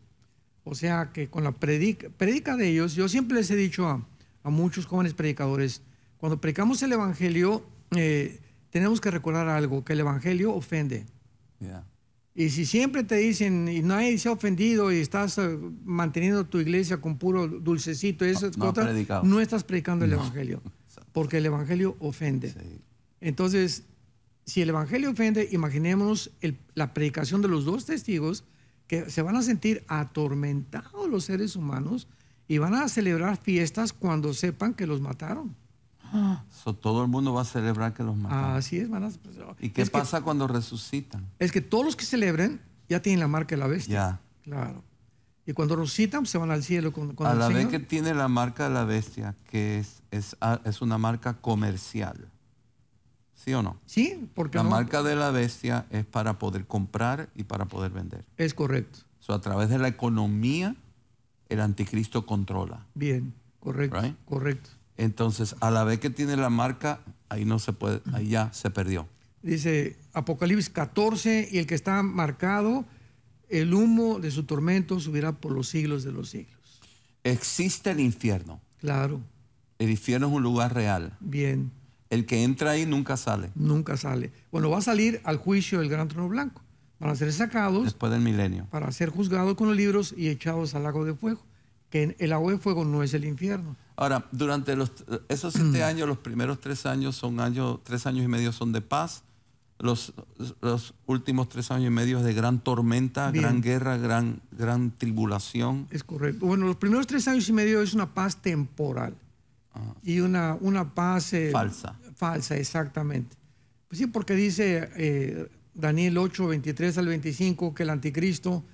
Speaker 2: O sea que con la predica, de ellos, yo siempre les he dicho a, muchos jóvenes predicadores, cuando predicamos el Evangelio, eh, tenemos que recordar algo, que el Evangelio ofende. Y si siempre te dicen, y nadie se ha ofendido y estás eh, manteniendo tu iglesia con puro dulcecito, esas no, no, estás predicando el Evangelio, porque el Evangelio ofende. Entonces, si el Evangelio ofende, imaginemos la predicación de los dos testigos que se van a sentir atormentados los seres humanos y van a celebrar fiestas cuando sepan que los mataron.
Speaker 1: todo el mundo va a celebrar que los mataron.
Speaker 2: Así es, van a... Pues, ¿Y qué pasa cuando resucitan? Es que todos los que celebren ya tienen la marca de la bestia. Ya. Claro. Y cuando resucitan pues, se van al cielo con, A la vez que
Speaker 1: tiene la marca de la bestia, que es, es, ah, es una marca comercial. ¿Sí o no? Sí, porque la marca de la bestia es para poder comprar y para poder vender.
Speaker 2: Es correcto.
Speaker 1: a través de la economía, el anticristo controla. Bien, correcto, correcto. Entonces, a la vez que tiene la marca, ahí no se puede, ahí ya se perdió.
Speaker 2: Dice Apocalipsis 14, y el que está marcado, el humo de su tormento subirá por los siglos de los siglos. Existe el infierno. Claro.
Speaker 1: El infierno es un lugar real. Bien el que entra ahí nunca sale.
Speaker 2: Nunca sale. Bueno, va a salir al juicio del gran trono blanco. Van a ser sacados. Después del milenio. Para ser juzgados con los libros y echados al lago de fuego. Que el lago de fuego no es el infierno.
Speaker 1: Ahora, durante los, esos siete mm. años, los primeros tres años son años, tres años y medio son de paz. Los, últimos tres años y medio de gran tormenta, gran
Speaker 2: guerra, gran, gran tribulación. Es correcto. Bueno, los primeros tres años y medio es una paz temporal. Ah. y una, una paz... Eh, falsa falsa, exactamente. Pues sí, porque dice eh, Daniel 8, 23 al 25 que el anticristo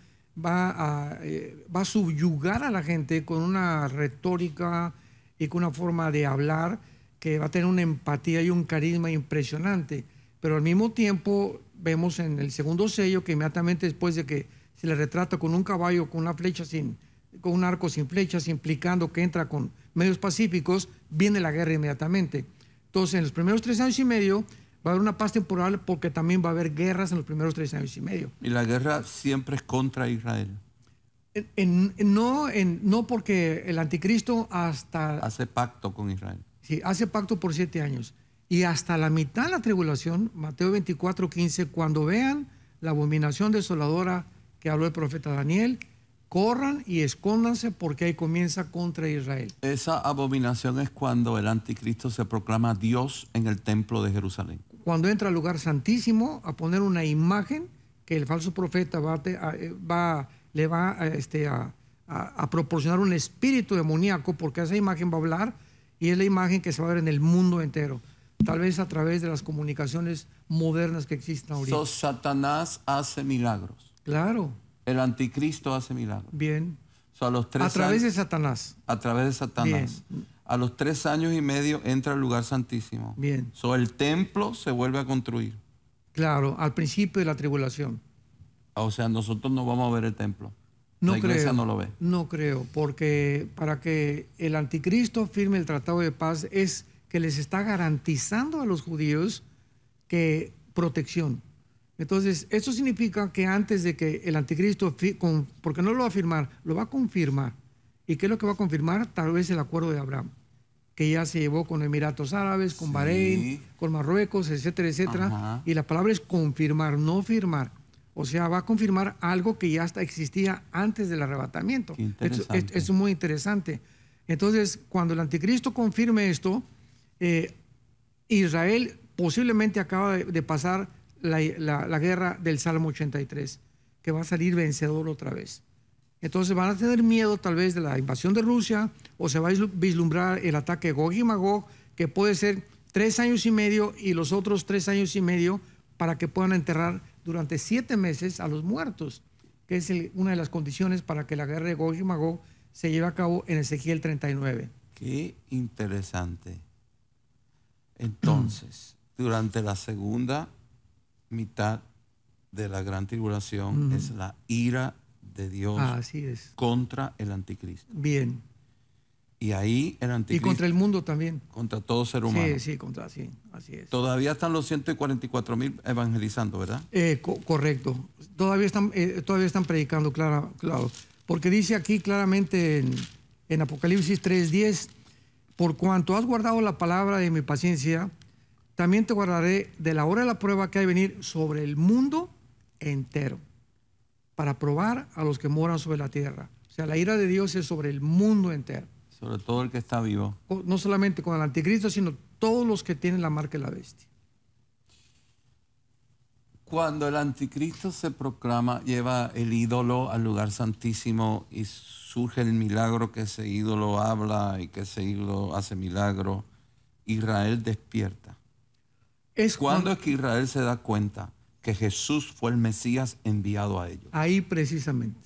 Speaker 2: va a, eh, va a subyugar a la gente con una retórica y con una forma de hablar que va a tener una empatía y un carisma impresionante. Pero al mismo tiempo vemos en el segundo sello que inmediatamente después de que se le retrata con un caballo, con una flecha sin, con un arco sin flechas, implicando que entra con medios pacíficos, viene la guerra inmediatamente. Entonces, en los primeros tres años y medio va a haber una paz temporal porque también va a haber guerras en los primeros tres años y medio.
Speaker 1: ¿Y la guerra siempre es contra Israel?
Speaker 2: no, no porque el anticristo hasta... Hace pacto con Israel. Sí, hace pacto por siete años. Y hasta la mitad de la tribulación, Mateo 24, 15, cuando vean la abominación desoladora que habló el profeta Daniel corran y escóndanse porque ahí comienza contra Israel.
Speaker 1: Esa abominación es cuando el anticristo se proclama Dios en el templo de Jerusalén.
Speaker 2: Cuando entra al lugar santísimo a poner una imagen que el falso profeta va, eh, va le va este, a, proporcionar un espíritu demoníaco porque esa imagen va a hablar y es la imagen que se va a ver en el mundo entero. Tal vez a través de las comunicaciones modernas que existen ahorita. So,
Speaker 1: Satanás hace milagros. Claro. El anticristo hace milagros. Bien. a, través de
Speaker 2: Satanás.
Speaker 1: A través de Satanás. A los tres años y medio entra al lugar santísimo. Bien. So, el templo se vuelve a construir.
Speaker 2: Claro, al principio de la tribulación.
Speaker 1: Ah, o sea, nosotros no vamos a ver el templo.
Speaker 2: No la iglesia no lo ve. No creo, porque para que el anticristo firme el tratado de paz es que les está garantizando a los judíos que protección. Entonces, eso significa que antes de que el anticristo, porque no lo va a firmar, lo va a confirmar. ¿Y qué es lo que va a confirmar? Tal vez el acuerdo de Abraham, que ya se llevó con Emiratos Árabes, con Bahrein, con Marruecos, etcétera, etcétera. Y la palabra es confirmar, no firmar. O sea, va a confirmar algo que ya hasta existía antes del arrebatamiento. Eso es, muy interesante. Entonces, cuando el anticristo confirme esto, eh, Israel posiblemente acaba de pasar la, guerra del Salmo 83, que va a salir vencedor otra vez. Entonces van a tener miedo tal vez de la invasión de Rusia o se va a vislumbrar el ataque de Gog y Magog, que puede ser tres años y medio y los otros tres años y medio para que puedan enterrar durante siete meses a los muertos, que es una de las condiciones para que la guerra de Gog y Magog se lleve a cabo en Ezequiel 39.
Speaker 1: Qué interesante. Entonces, durante la segunda mitad de la gran tribulación es la ira de Dios ah, así es. contra el anticristo. Bien. Y ahí el anticristo. Y contra el mundo también. Contra todo ser humano. Sí, sí,
Speaker 2: contra, sí, así es.
Speaker 1: Todavía están los 144 mil evangelizando, ¿verdad?
Speaker 2: Eh, correcto. Todavía están, eh, todavía están predicando, claro, claro. Porque dice aquí claramente en, en Apocalipsis 3:10, por cuanto has guardado la palabra de mi paciencia, también te guardaré de la hora de la prueba que hay de venir sobre el mundo entero, para probar a los que moran sobre la tierra. O sea, la ira de Dios es sobre el mundo entero.
Speaker 1: Sobre todo el que está vivo.
Speaker 2: No solamente con el anticristo, sino todos los que tienen la marca de la bestia.
Speaker 1: Cuando el anticristo se proclama, lleva el ídolo al lugar santísimo y surge el milagro que ese ídolo habla y que ese ídolo hace milagro, Israel despierta. ¿Cuándo es que Israel se da cuenta que Jesús fue el Mesías enviado a ellos?
Speaker 2: Ahí precisamente.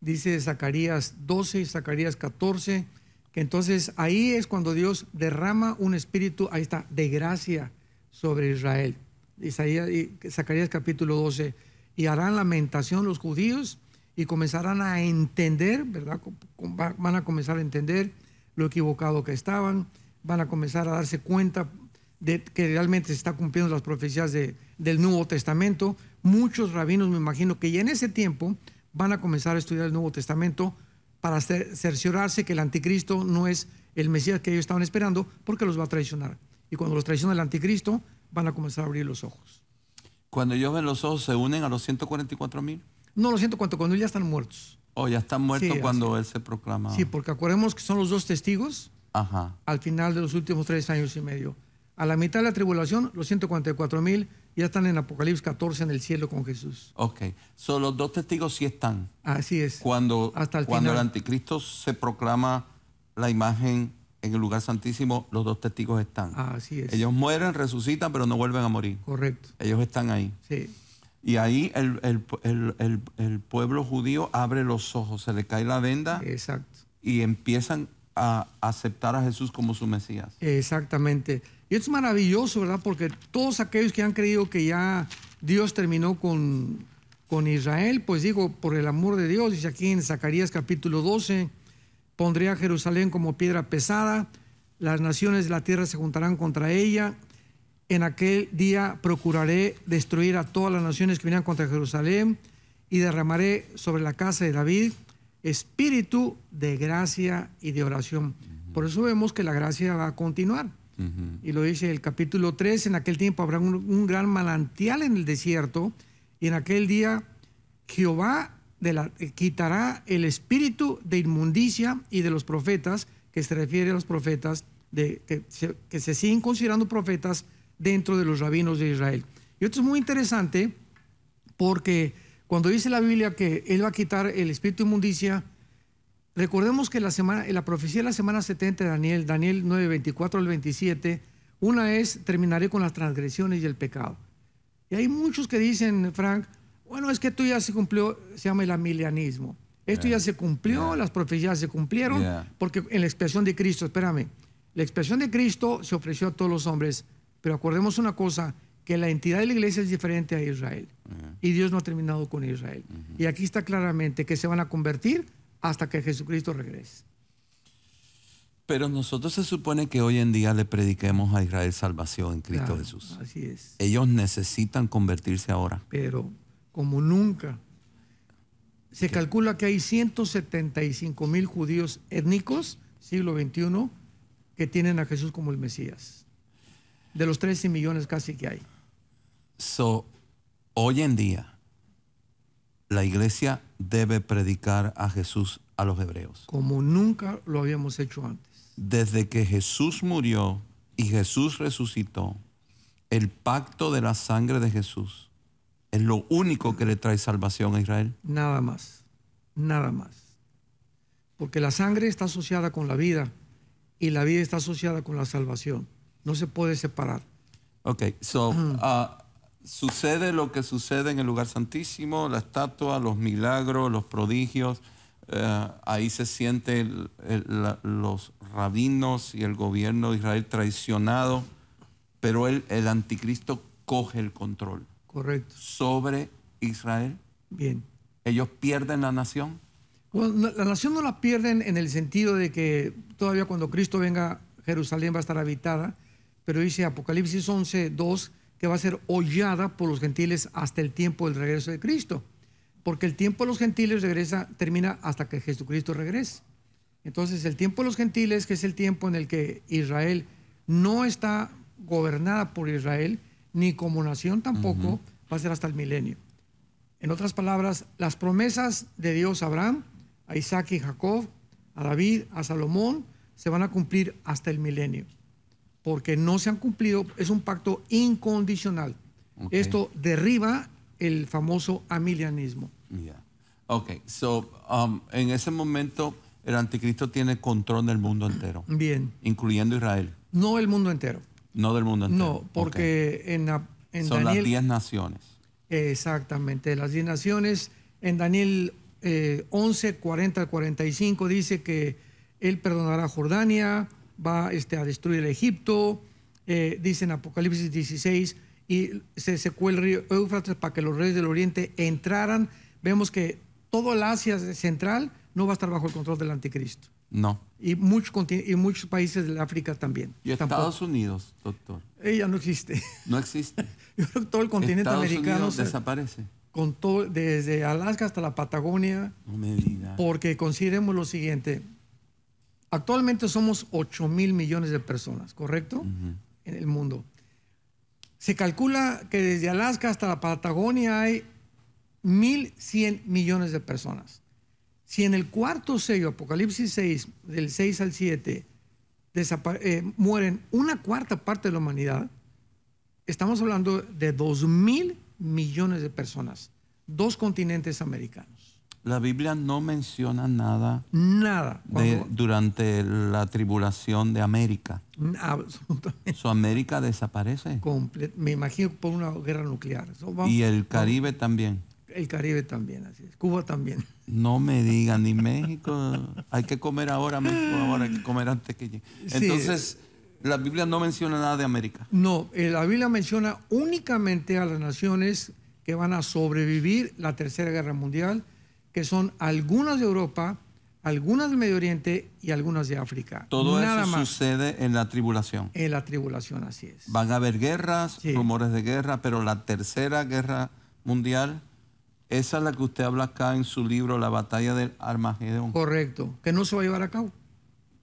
Speaker 2: Dice Zacarías 12 y Zacarías 14, que entonces ahí es cuando Dios derrama un espíritu, ahí está, de gracia sobre Israel. Isaías, Zacarías capítulo 12, y harán lamentación los judíos y comenzarán a entender, ¿verdad? Van a comenzar a entender lo equivocado que estaban, van a comenzar a darse cuenta de que realmente se está cumpliendo las profecías del Nuevo Testamento. Muchos rabinos, me imagino, que ya en ese tiempo van a comenzar a estudiar el Nuevo Testamento para cerciorarse que el anticristo no es el Mesías que ellos estaban esperando, porque los va a traicionar. Y cuando los traiciona el anticristo, van a comenzar a abrir los ojos.
Speaker 1: Cuando ellos ven los ojos, ¿se unen a los 144 mil?
Speaker 2: No, siento 144 mil ya están muertos.
Speaker 1: Oh, ya están muertos cuando él se proclama. Sí,
Speaker 2: porque acordemos que son los dos testigos
Speaker 1: al
Speaker 2: final de los últimos tres años y medio. A la mitad de la tribulación, los 144 mil ya están en Apocalipsis 14 en el cielo con Jesús.
Speaker 1: Ok, son los dos testigos si están. Así es. Cuando, Hasta el, cuando el anticristo se proclama la imagen en el lugar santísimo, los dos testigos están. Así es. Ellos mueren, resucitan, pero no vuelven a morir. Correcto. Ellos están ahí. Sí. Y ahí el, el, pueblo judío abre los ojos, se le cae la venda. Exacto. Y empiezan a aceptar a Jesús como su Mesías.
Speaker 2: Exactamente. Y es maravilloso, ¿verdad? Porque todos aquellos que han creído que ya Dios terminó con, con Israel, pues digo, por el amor de Dios, dice aquí en Zacarías capítulo 12, pondría a Jerusalén como piedra pesada, las naciones de la tierra se juntarán contra ella, en aquel día procuraré destruir a todas las naciones que vinieran contra Jerusalén y derramaré sobre la casa de David espíritu de gracia y de oración. Por eso vemos que la gracia va a continuar. Y lo dice el capítulo 3, en aquel tiempo habrá un, gran manantial en el desierto, y en aquel día Jehová eh, quitará el espíritu de inmundicia y de los profetas, que se refiere a los profetas, de, que, se, que se siguen considerando profetas dentro de los rabinos de Israel. Y esto es muy interesante porque cuando dice la Biblia que Él va a quitar el espíritu de inmundicia, Recordemos que la, semana, la profecía de la semana 70 de Daniel, Daniel 9, 24 al 27, una es, terminaré con las transgresiones y el pecado. Y hay muchos que dicen, Frank, bueno, es que esto ya se cumplió, se llama el amilianismo. Esto ya eh, se cumplió, las profecías se cumplieron, porque en la expresión de Cristo, espérame, la expresión de Cristo se ofreció a todos los hombres, pero acordemos una cosa, que la entidad de la iglesia es diferente a Israel. Y Dios no ha terminado con Israel. Y aquí está claramente que se van a convertir hasta que Jesucristo regrese.
Speaker 1: Pero nosotros se supone que hoy en día le prediquemos a Israel salvación en Cristo Jesús. Así es. Ellos necesitan convertirse ahora.
Speaker 2: Pero como nunca. Se calcula que hay 175 mil judíos étnicos, siglo XXI, que tienen a Jesús como el Mesías. De los 13 millones casi que hay.
Speaker 1: So, hoy en día, la iglesia debe predicar a Jesús a los hebreos.
Speaker 2: Como nunca lo habíamos hecho antes.
Speaker 1: Desde que Jesús murió y Jesús resucitó, el pacto de la sangre de Jesús es lo único que le trae salvación a Israel.
Speaker 2: Nada más, nada más. Porque la sangre está asociada con la vida y la vida está asociada con la salvación. No se puede separar.
Speaker 1: Ok, so sucede lo que sucede en el lugar santísimo, la estatua, los milagros, los prodigios. Eh, ahí se sienten los rabinos y el gobierno de Israel traicionado, pero él, el anticristo coge el control. Correcto. Sobre Israel. Bien. Ellos pierden la nación.
Speaker 2: la nación no la pierden en el sentido de que todavía cuando Cristo venga, Jerusalén va a estar habitada, pero dice Apocalipsis 11, 2, va a ser hollada por los gentiles hasta el tiempo del regreso de Cristo. Porque el tiempo de los gentiles regresa, termina hasta que Jesucristo regrese. Entonces, el tiempo de los gentiles, que es el tiempo en el que Israel no está gobernada por Israel, ni como nación tampoco, va a ser hasta el milenio. En otras palabras, las promesas de Dios a Abraham, a Isaac y Jacob, a David, a Salomón, se van a cumplir hasta el milenio porque no se han cumplido, es un pacto incondicional. Esto derriba el famoso amilianismo.
Speaker 1: Ok, so um, en ese momento el anticristo tiene control del mundo entero. Bien. Incluyendo Israel.
Speaker 2: No el mundo entero.
Speaker 1: No del mundo entero.
Speaker 2: No, porque en, la, Son las diez naciones. Exactamente, las diez naciones. En Daniel 11, 40 al 45 dice que él perdonará a Jordania, va este, a destruir el Egipto, eh, dice en Apocalipsis 16, y se secó el río Éufrates para que los reyes del oriente entraran. Vemos que todo el Asia central no va a estar bajo el control del anticristo. No. Y muchos, muchos países del África también. Y Estados
Speaker 1: Unidos, doctor.
Speaker 2: Ella no existe. No existe. todo el continente americano desaparece. desde Alaska hasta la Patagonia. Porque consideremos lo siguiente, Actualmente somos 8 mil millones de personas, ¿correcto? En el mundo. Se calcula que desde Alaska hasta la Patagonia hay 1.100 millones de personas. Si en el cuarto sello, Apocalipsis 6, del 6 al 7, eh, mueren una cuarta parte de la humanidad, estamos hablando de 2 mil millones de personas, dos continentes americanos.
Speaker 1: La Biblia no menciona nada.
Speaker 2: Nada.
Speaker 1: durante la tribulación de América. Absolutamente. Su América desaparece.
Speaker 2: Comple me imagino por una guerra nuclear. y
Speaker 1: el Caribe también.
Speaker 2: El Caribe también, así es. Cuba también.
Speaker 1: No me digan, ni México. Hay que comer ahora, México ahora, hay que comer antes que llegue. Entonces, la Biblia no menciona nada de América.
Speaker 2: No, eh, la Biblia menciona únicamente a las naciones que van a sobrevivir la Tercera Guerra Mundial que son algunas de Europa, algunas del Medio Oriente y algunas de África. Todo eso
Speaker 1: sucede en la tribulación.
Speaker 2: En la tribulación, así es.
Speaker 1: Van a haber guerras, rumores de guerra, pero la tercera guerra mundial, esa es la que usted habla acá en su
Speaker 2: libro, La batalla del Armagedón. Correcto, que no se va a llevar a cabo.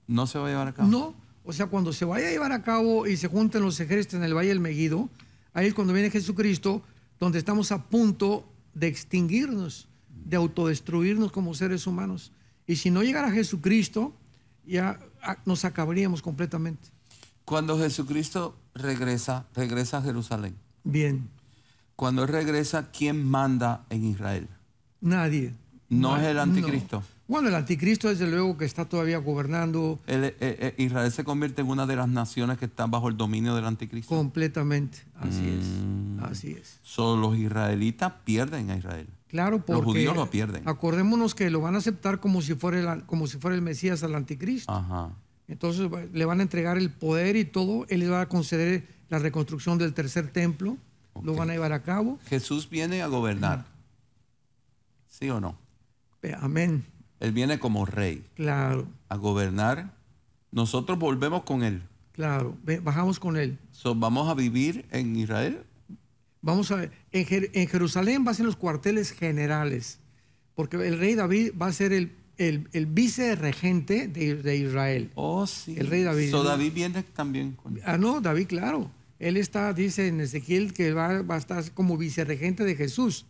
Speaker 2: No se va a llevar a cabo. No, o sea, cuando se vaya a llevar a cabo y se junten los ejércitos en el Valle del Meguido, ahí es cuando viene Jesucristo, donde estamos a punto de extinguirnos de autodestruirnos como seres humanos. Y si no llegara Jesucristo, ya ah, nos acabaríamos completamente.
Speaker 1: Cuando Jesucristo regresa, regresa a Jerusalén. Bien. Cuando regresa, ¿quién manda en Israel?
Speaker 2: Nadie. No, es el anticristo. Bueno, el anticristo desde luego que está todavía gobernando.
Speaker 1: El, eh, eh, eh, Israel se convierte en una de las naciones que están bajo el dominio del anticristo. Completamente, así es, mm. así es. Solo los israelitas pierden a Israel.
Speaker 2: Claro, porque los lo pierden. Acordémonos que lo van a aceptar como si fuera el, como si fuera el Mesías al anticristo. Entonces le van a entregar el poder y todo. Él les va a conceder la reconstrucción del tercer templo. Lo van a llevar a cabo.
Speaker 1: Jesús viene a gobernar. ¿Sí o no? Amén. Él viene como rey. Claro. A gobernar. Nosotros volvemos con él.
Speaker 2: Claro, bajamos con él.
Speaker 1: ¿Vamos a vivir en Israel?
Speaker 2: Vamos a ver, en, Jerusalén va a ser los cuarteles generales, porque el rey David va a ser el, el, de, Israel. Oh, sí. El rey David. So, David
Speaker 1: viene también.
Speaker 2: Con... Ah, no, David, claro. Él está, dice en Ezequiel, que va, a estar como vicerregente de Jesús.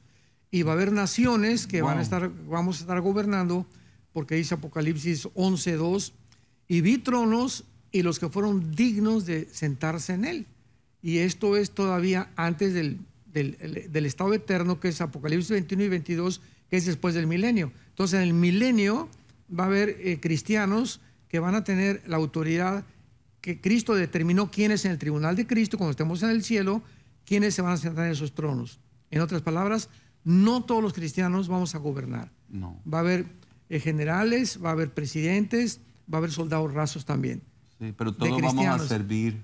Speaker 2: Y va a haber naciones que van a estar, vamos a estar gobernando, porque dice Apocalipsis 11.2, y vi tronos y los que fueron dignos de sentarse en él. Y esto es todavía antes del, estado eterno, que es Apocalipsis 21 y 22, que es después del milenio. Entonces, en el milenio va a haber eh, cristianos que van a tener la autoridad que Cristo determinó quiénes en el tribunal de Cristo, cuando estemos en el cielo, quiénes se van a sentar en esos tronos. En otras palabras, no todos los cristianos vamos a gobernar. No. Va a haber eh, generales, va a haber presidentes, va a haber soldados rasos también
Speaker 1: pero todos vamos a servir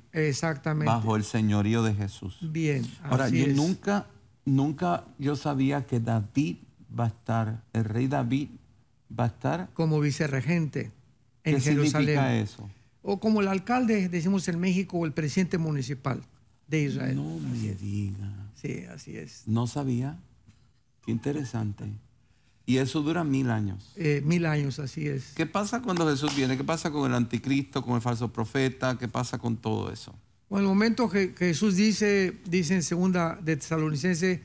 Speaker 1: bajo el señorío de Jesús. Bien. Ahora, yo nunca, nunca yo sabía que David va a estar, el rey
Speaker 2: David va a estar. Como vicerregente
Speaker 1: en ¿Qué Jerusalén. eso?
Speaker 2: O como el alcalde, decimos en México, o el presidente municipal de Israel. No me
Speaker 1: diga. Sí, así es. No sabía. Qué interesante. Y eso dura
Speaker 2: mil años. Eh, mil años, así es.
Speaker 1: ¿Qué pasa cuando Jesús viene? ¿Qué pasa con el anticristo, con el falso profeta? ¿Qué pasa con todo eso?
Speaker 2: Bueno, el momento que Jesús dice, dice en segunda de Tesalonicenses,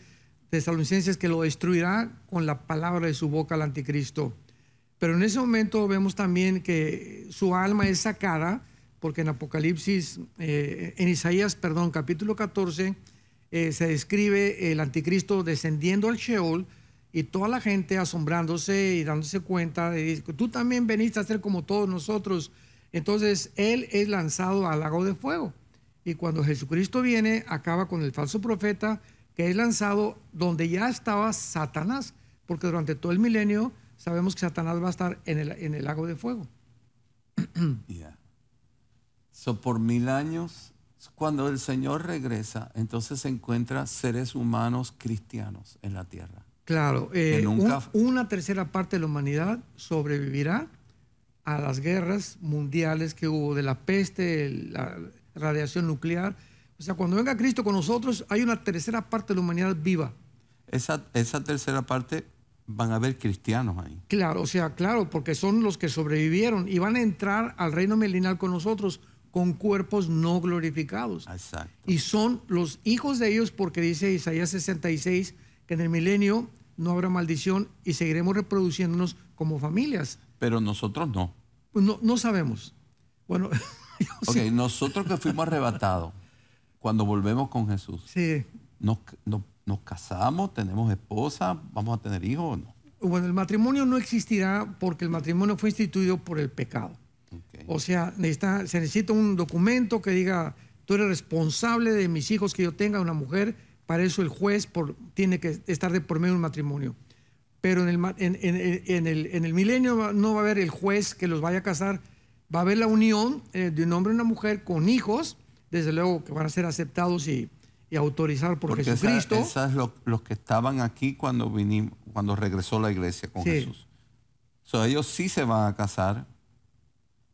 Speaker 2: Tesalonicenses que lo destruirá con la palabra de su boca al anticristo. Pero en ese momento vemos también que su alma es sacada, porque en Apocalipsis, eh, en Isaías, perdón, capítulo 14, eh, se describe el anticristo descendiendo al Sheol y toda la gente asombrándose y dándose cuenta de tú también veniste a ser como todos nosotros. Entonces él es lanzado al lago de fuego. Y cuando Jesucristo viene, acaba con el falso profeta que es lanzado donde ya estaba Satanás, porque durante todo el milenio sabemos que Satanás va a estar en el, en el lago de fuego.
Speaker 1: Ya. So, por mil años, cuando el Señor regresa, entonces se encuentra seres humanos cristianos en la tierra.
Speaker 2: Claro, eh, una tercera parte de la humanidad sobrevivirá a las guerras mundiales que hubo, de la peste, la radiación nuclear. O sea, cuando venga Cristo con nosotros, hay una tercera parte de la humanidad viva.
Speaker 1: Esa, tercera parte van a haber
Speaker 2: cristianos ahí. Claro, o sea, claro, porque son los que sobrevivieron y van a entrar al reino milenial con nosotros con cuerpos no glorificados. Exacto. Y son los hijos de ellos porque dice Isaías 66, que en el milenio no habrá maldición y seguiremos reproduciéndonos como familias.
Speaker 1: Pero nosotros no.
Speaker 2: Pues no, no sabemos. Bueno.
Speaker 1: ok, nosotros que fuimos arrebatados, cuando volvemos con Jesús,
Speaker 2: sí. nos, nos,
Speaker 1: casamos, tenemos esposa, vamos a tener hijos o no?
Speaker 2: Bueno, el matrimonio no existirá porque el matrimonio fue instituido por el pecado. Okay. O sea, necesita, se necesita un documento que diga, tú eres responsable de mis hijos que yo tenga, una mujer para eso el juez tiene que estar de por medio EN un matrimonio. Pero en el, en, el, en el, milenio no va a haber el juez que los vaya a casar, va a haber la unión eh, de un hombre y una mujer con hijos, desde luego que van a ser aceptados y, y por Porque Jesucristo.
Speaker 1: Esos los que estaban aquí cuando, vinimos, cuando regresó la iglesia con Jesús. So, ellos sí se van a casar,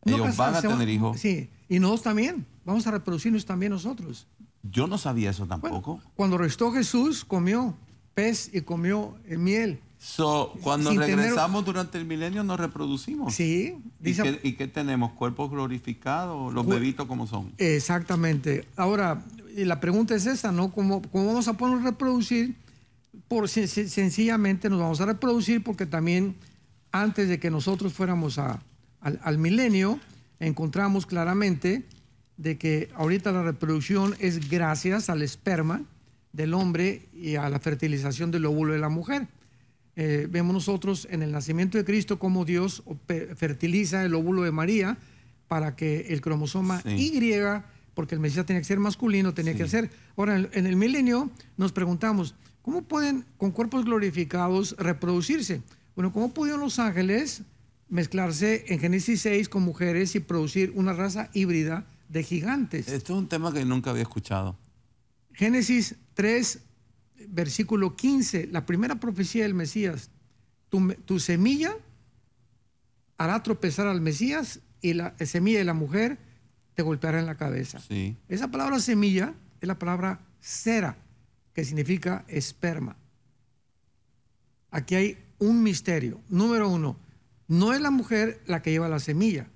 Speaker 2: ellos van a tener hijos. Sí, y nosotros también, vamos a reproducirnos también nosotros. Yo no sabía eso tampoco. cuando restó Jesús, comió pez y comió eh, miel.
Speaker 1: cuando regresamos durante el milenio nos reproducimos. Sí. ¿Y, qué, tenemos? ¿Cuerpos glorificados? ¿Los bebitos como son?
Speaker 2: Exactamente. Ahora, la pregunta es esa... ¿no? ¿Cómo, cómo vamos a poder reproducir? Por, sencillamente nos vamos a reproducir porque también antes de que nosotros fuéramos al milenio, encontramos claramente de que ahorita la reproducción es gracias al esperma del hombre y a la fertilización del óvulo de la mujer. Eh, vemos nosotros en el nacimiento de Cristo cómo Dios fertiliza el óvulo de María para que el cromosoma Y, porque el Mesías tenía que ser masculino, tenía que ser. Ahora, en el milenio nos preguntamos, ¿cómo pueden con cuerpos glorificados reproducirse? Bueno, ¿cómo pudieron los ángeles mezclarse en Génesis 6 con mujeres y producir una raza híbrida? de gigantes. Esto
Speaker 1: es un tema que nunca había escuchado.
Speaker 2: Génesis 3, versículo 15, la primera profecía del Mesías. Tu, semilla hará tropezar al Mesías y la semilla de la mujer te golpeará en la cabeza. Sí. Esa palabra semilla es la palabra cera, que significa esperma. Aquí hay un misterio. Número uno, no es la mujer la que lleva la semilla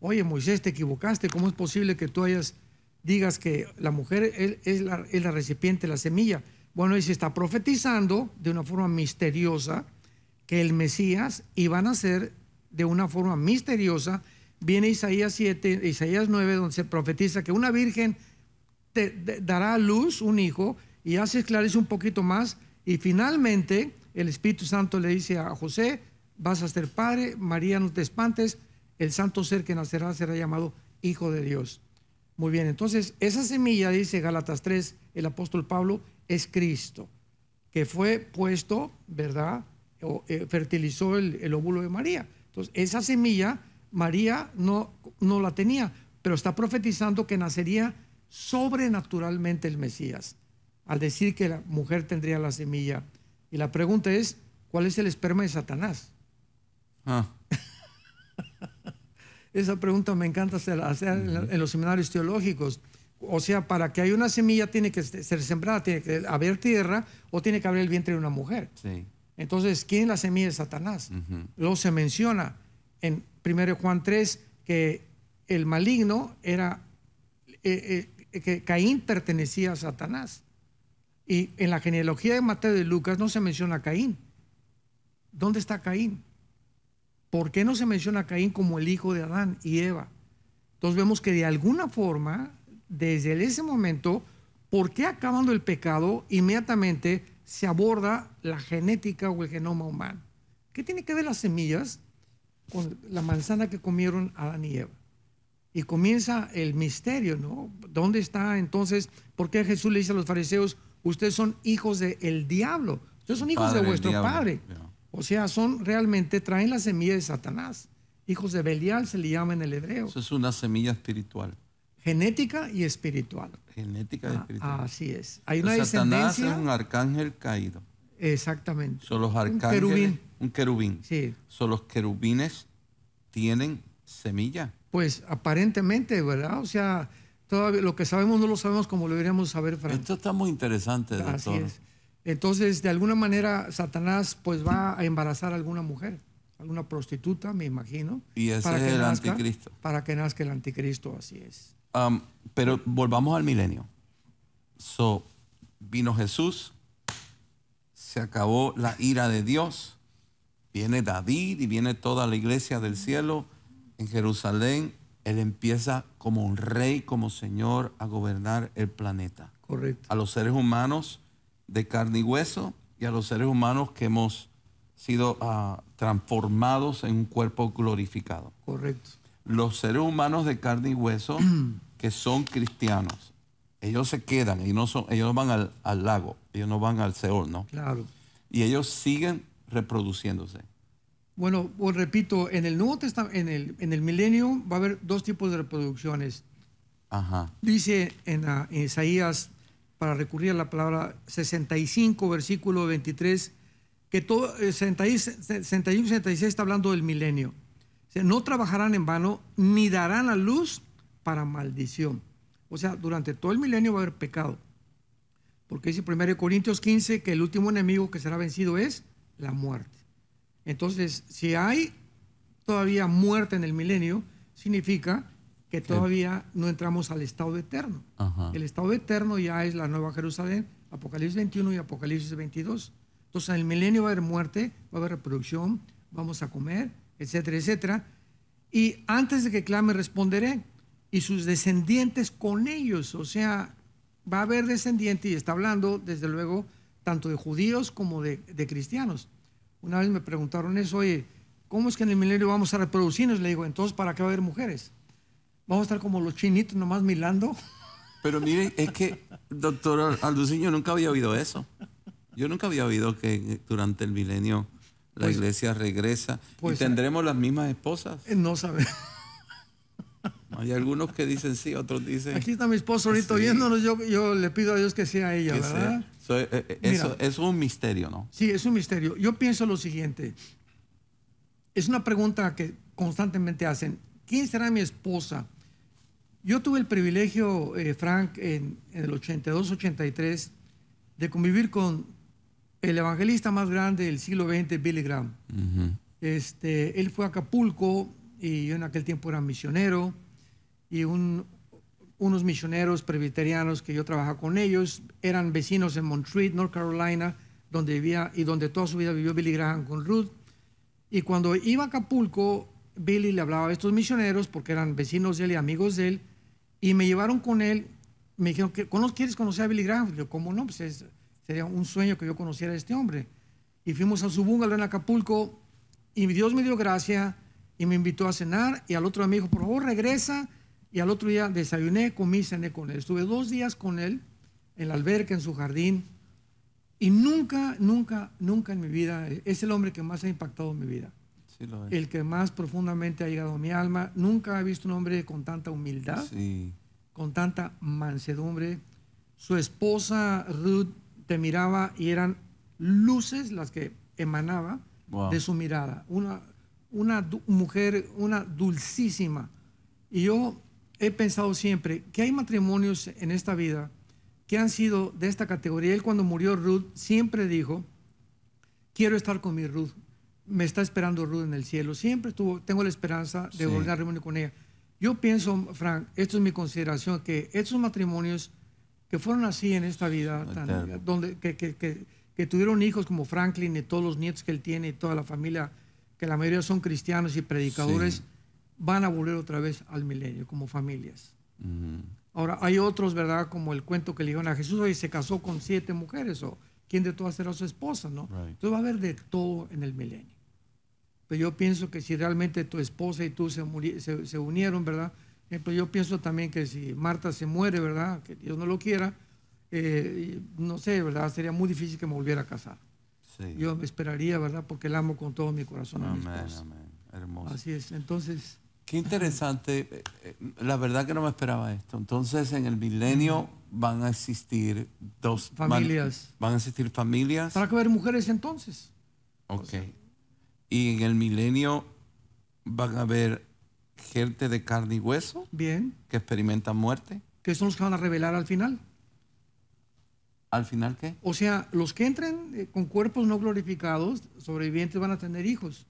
Speaker 2: oye Moisés, te equivocaste, ¿cómo es posible que tú hayas, digas que la mujer es, la, recipiente la semilla? Bueno, y se está profetizando de una forma misteriosa que el Mesías iba a nacer de una forma misteriosa. Viene Isaías 7, Isaías 9, donde se profetiza que una virgen te, dará a luz un hijo y hace se un poquito más. Y finalmente el Espíritu Santo le dice a José, vas a ser padre, María no te espantes, el santo ser que nacerá será llamado Hijo de Dios. Muy bien, entonces esa semilla, dice Galatas 3, el apóstol Pablo, es Cristo, que fue puesto, ¿verdad? O, eh, fertilizó el, óvulo de María. Entonces, esa semilla María no, no la tenía, pero está profetizando que nacería sobrenaturalmente el Mesías, al decir que la mujer tendría la semilla. Y la pregunta es, ¿cuál es el esperma de Satanás? Ah. Esa pregunta me encanta hacer, en los seminarios teológicos. O sea, para que haya una semilla tiene que ser sembrada, tiene que haber tierra o tiene que haber el vientre de una mujer. Entonces, ¿quién es la semilla de Satanás? No se menciona en 1 Juan 3 que el maligno era, eh, eh, que Caín pertenecía a Satanás. Y en la genealogía de Mateo y Lucas no se menciona Caín. ¿Dónde está Caín? ¿Por qué no se menciona a Caín como el hijo de Adán y Eva? Entonces vemos que de alguna forma, desde ese momento, ¿por qué acabando el pecado, inmediatamente se aborda la genética o el genoma humano? ¿Qué tiene que ver las semillas con la manzana que comieron Adán y Eva? Y comienza el misterio, ¿no? ¿Dónde está entonces? ¿Por qué Jesús le dice a los fariseos, ustedes son hijos del diablo? Ustedes son hijos de vuestro padre? O sea, son realmente, traen la semilla de Satanás. Hijos de Belial se le llama en el hebreo.
Speaker 1: Eso es una semilla espiritual.
Speaker 2: Genética y espiritual. Genética y ah, espiritual. así es. Hay Satanás es un
Speaker 1: arcángel caído.
Speaker 2: Exactamente. Son los arcángeles. Un querubín.
Speaker 1: Un querubín. Sí. Son los querubines tienen semilla.
Speaker 2: Pues aparentemente, ¿verdad? O sea, todavía lo que sabemos no lo sabemos como lo deberíamos saber, Frank. Esto está muy interesante, doctor. Así entonces, de alguna manera, Satanás pues va a embarazar a alguna mujer, alguna prostituta, me imagino. Y ese para es el anticristo. Para que nazca el anticristo, así es.
Speaker 1: pero volvamos al milenio. So, vino Jesús, se acabó la ira de Dios, viene David y viene toda la iglesia del cielo en Jerusalén. Él empieza como un rey, como Señor, a gobernar el planeta. Correcto. A los seres humanos de carne y hueso y a los seres humanos que hemos sido ah, transformados en un cuerpo glorificado. Correcto. Los seres humanos de carne y hueso que son cristianos, ellos se quedan, y no son, ellos van al, lago, ellos no van al Seol, ¿no? Claro. Y ellos siguen reproduciéndose.
Speaker 2: Bueno, pues repito, en el Nuevo Testamento, en el, milenio va a haber dos tipos de reproducciones. Ajá. Dice en, ah, en Isaías para recurrir a la palabra 65, versículo 23, que todo, 61 eh, 66 está hablando del milenio. no trabajarán en vano ni darán a luz para maldición. O sea, durante todo el milenio va a haber pecado. Porque dice 1 Corintios 15 que el último enemigo que será vencido es la muerte. Entonces, si hay todavía muerte en el milenio, significa que todavía no entramos al estado eterno. El estado eterno ya es la nueva Jerusalén, Apocalipsis 21 y Apocalipsis 22. Entonces en el milenio va a haber muerte, va a haber reproducción, vamos a comer, etcétera, etcétera. Y antes de que clame responderé, y sus descendientes con ellos, o sea, va a haber descendientes y está hablando desde luego tanto de judíos como de, de cristianos. Una vez me preguntaron eso, oye, ¿cómo es que en el milenio vamos a reproducirnos? Le digo, entonces, ¿para qué va a haber mujeres? Vamos a estar como los chinitos nomás milando.
Speaker 1: Pero miren, es que, doctor Alducín, nunca había oído eso. Yo nunca había oído que durante el milenio la pues, iglesia regresa y pues, tendremos las mismas esposas.
Speaker 2: Eh, no sabemos.
Speaker 1: Hay algunos que dicen sí, otros dicen. Aquí
Speaker 2: está mi esposo ahorita oyéndonos. Yo, le pido a Dios que sea ella, ¿verdad?
Speaker 1: Eh, eh, eso, es un misterio, ¿no?
Speaker 2: Sí, es un misterio. Yo pienso lo siguiente. Es una pregunta que constantemente hacen. ¿Quién será mi esposa? Yo tuve el privilegio, eh, Frank, en, el 82-83, de convivir con el evangelista más grande del siglo XX, Billy Graham. este, él fue a Acapulco y yo en aquel tiempo era misionero y un, unos misioneros presbiterianos que yo trabajaba con ellos eran vecinos en Montreat, North Carolina, donde vivía y donde toda su vida vivió Billy Graham con Ruth. Y cuando iba a Acapulco, Billy le hablaba a estos misioneros porque eran vecinos de él y amigos de él, y me llevaron con él. Me dijeron, ¿quieres conocer a Billy Graham? Yo, ¿cómo no? Pues es, sería un sueño que yo conociera a este hombre. Y fuimos a su bungalow en Acapulco, y Dios me dio gracia y me invitó a cenar. Y al otro día me dijo, por favor, regresa. Y al otro día desayuné, comí, cené con él. Estuve dos días con él en la alberca, en su jardín. Y nunca, nunca, nunca en mi vida, es el hombre que más ha impactado en mi vida el que más profundamente ha llegado a mi alma. Nunca he visto un hombre con tanta humildad, con tanta mansedumbre. Su esposa Ruth te miraba y eran luces las que emanaba de su mirada. Una, una mujer, una dulcísima. Y yo he pensado siempre que hay matrimonios en esta vida que han sido de esta categoría. Él cuando murió Ruth siempre dijo, quiero estar con mi Ruth me está esperando Ruth en el cielo. Siempre tuvo, tengo la esperanza de volver a reunirme con ella. Yo pienso, Frank, esto es mi consideración, que estos matrimonios que fueron así en esta vida, donde, que, tuvieron hijos como Franklin y todos los nietos que él tiene y toda la familia, que la mayoría son cristianos y predicadores, van a volver otra vez al milenio como familias. Ahora, hay otros, ¿verdad? Como el cuento que le dijeron a Jesús, hoy se casó con siete mujeres, o quién de todas será su esposa, ¿no? Entonces va a haber de todo en el milenio. Pero yo pienso que si realmente tu esposa y tú se, unieron, ¿verdad? pero yo pienso también que si Marta se muere, ¿verdad? Que Dios no lo quiera, eh, no sé, ¿verdad? Sería muy difícil que me volviera a casar. Yo me esperaría, ¿verdad? Porque la amo con todo mi corazón. Amén, amén. Hermoso. Así es, entonces...
Speaker 1: Qué interesante. Eh, eh, la verdad que no me esperaba esto. Entonces, en el milenio van a existir dos familias. Van, a existir familias. Para que haber mujeres entonces. Ok. Y en el milenio van a haber gente de carne y hueso. Bien. Que experimentan muerte.
Speaker 2: Que son los que van a revelar al final.
Speaker 1: ¿Al final qué?
Speaker 2: O sea, los que entren eh, con cuerpos no glorificados, sobrevivientes, van a tener hijos.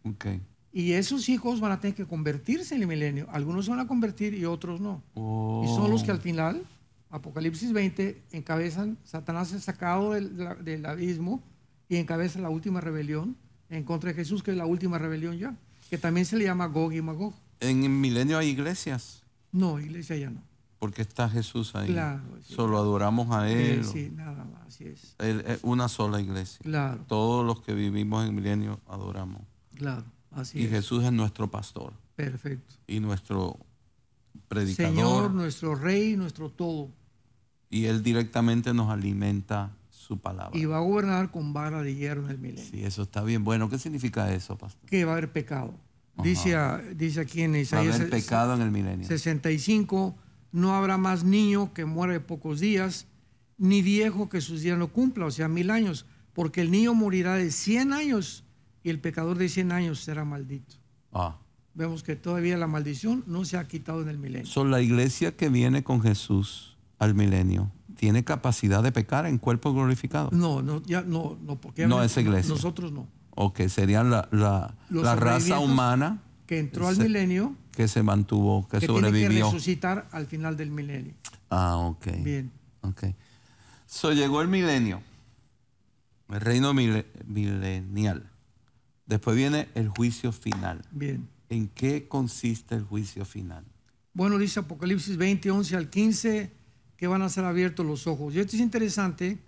Speaker 2: Y esos hijos van a tener que convertirse en el milenio. Algunos van a convertir y otros no.
Speaker 1: Y son los que al oh.
Speaker 2: final, Apocalipsis 20, encabezan, Satanás es sacado del, del abismo y encabeza la última rebelión en contra de Jesús, que es la última rebelión ya, que también se le llama Gog y Magog.
Speaker 1: ¿En el milenio hay iglesias?
Speaker 2: No, iglesia ya no.
Speaker 1: Porque está Jesús ahí. Claro. Solo adoramos a Él. Eh, sí,
Speaker 2: nada más, así es.
Speaker 1: una sola iglesia. Claro. Todos los que vivimos en el milenio adoramos.
Speaker 2: Claro, así es. Y
Speaker 1: Jesús es nuestro pastor. Perfecto. Y nuestro predicador. Señor,
Speaker 2: nuestro rey, nuestro todo.
Speaker 1: Y Él directamente nos alimenta
Speaker 2: palabra. Y va a gobernar con vara de hierro en el milenio.
Speaker 1: Sí, eso está bien. Bueno, ¿qué significa eso, pastor?
Speaker 2: Que va a haber pecado. Dice, dice aquí en Isaías. Va a haber
Speaker 1: pecado en el milenio.
Speaker 2: 65. No habrá más niño que muera de pocos días, ni viejo que sus días no cumpla, o sea, mil años. Porque el niño morirá de 100 años y el pecador de 100 años será maldito. Ah. Vemos que todavía la maldición no se ha quitado en el milenio.
Speaker 1: Son la iglesia que viene con Jesús al milenio tiene capacidad de pecar en cuerpo glorificado?
Speaker 2: No, no, ya, no, no, porque no es iglesia. Nosotros no.
Speaker 1: Ok, sería la, raza humana
Speaker 2: que entró al milenio,
Speaker 1: que se mantuvo, que, que sobrevivió. Tiene que
Speaker 2: resucitar al final del milenio. Ah, ok. Bien. Ok.
Speaker 1: So llegó el milenio, el reino milenial. Después viene el juicio final. Bien. ¿En qué consiste el juicio final?
Speaker 2: Bueno, dice Apocalipsis 20, 11 al 15 que van a ser abiertos los ojos. Y esto es interesante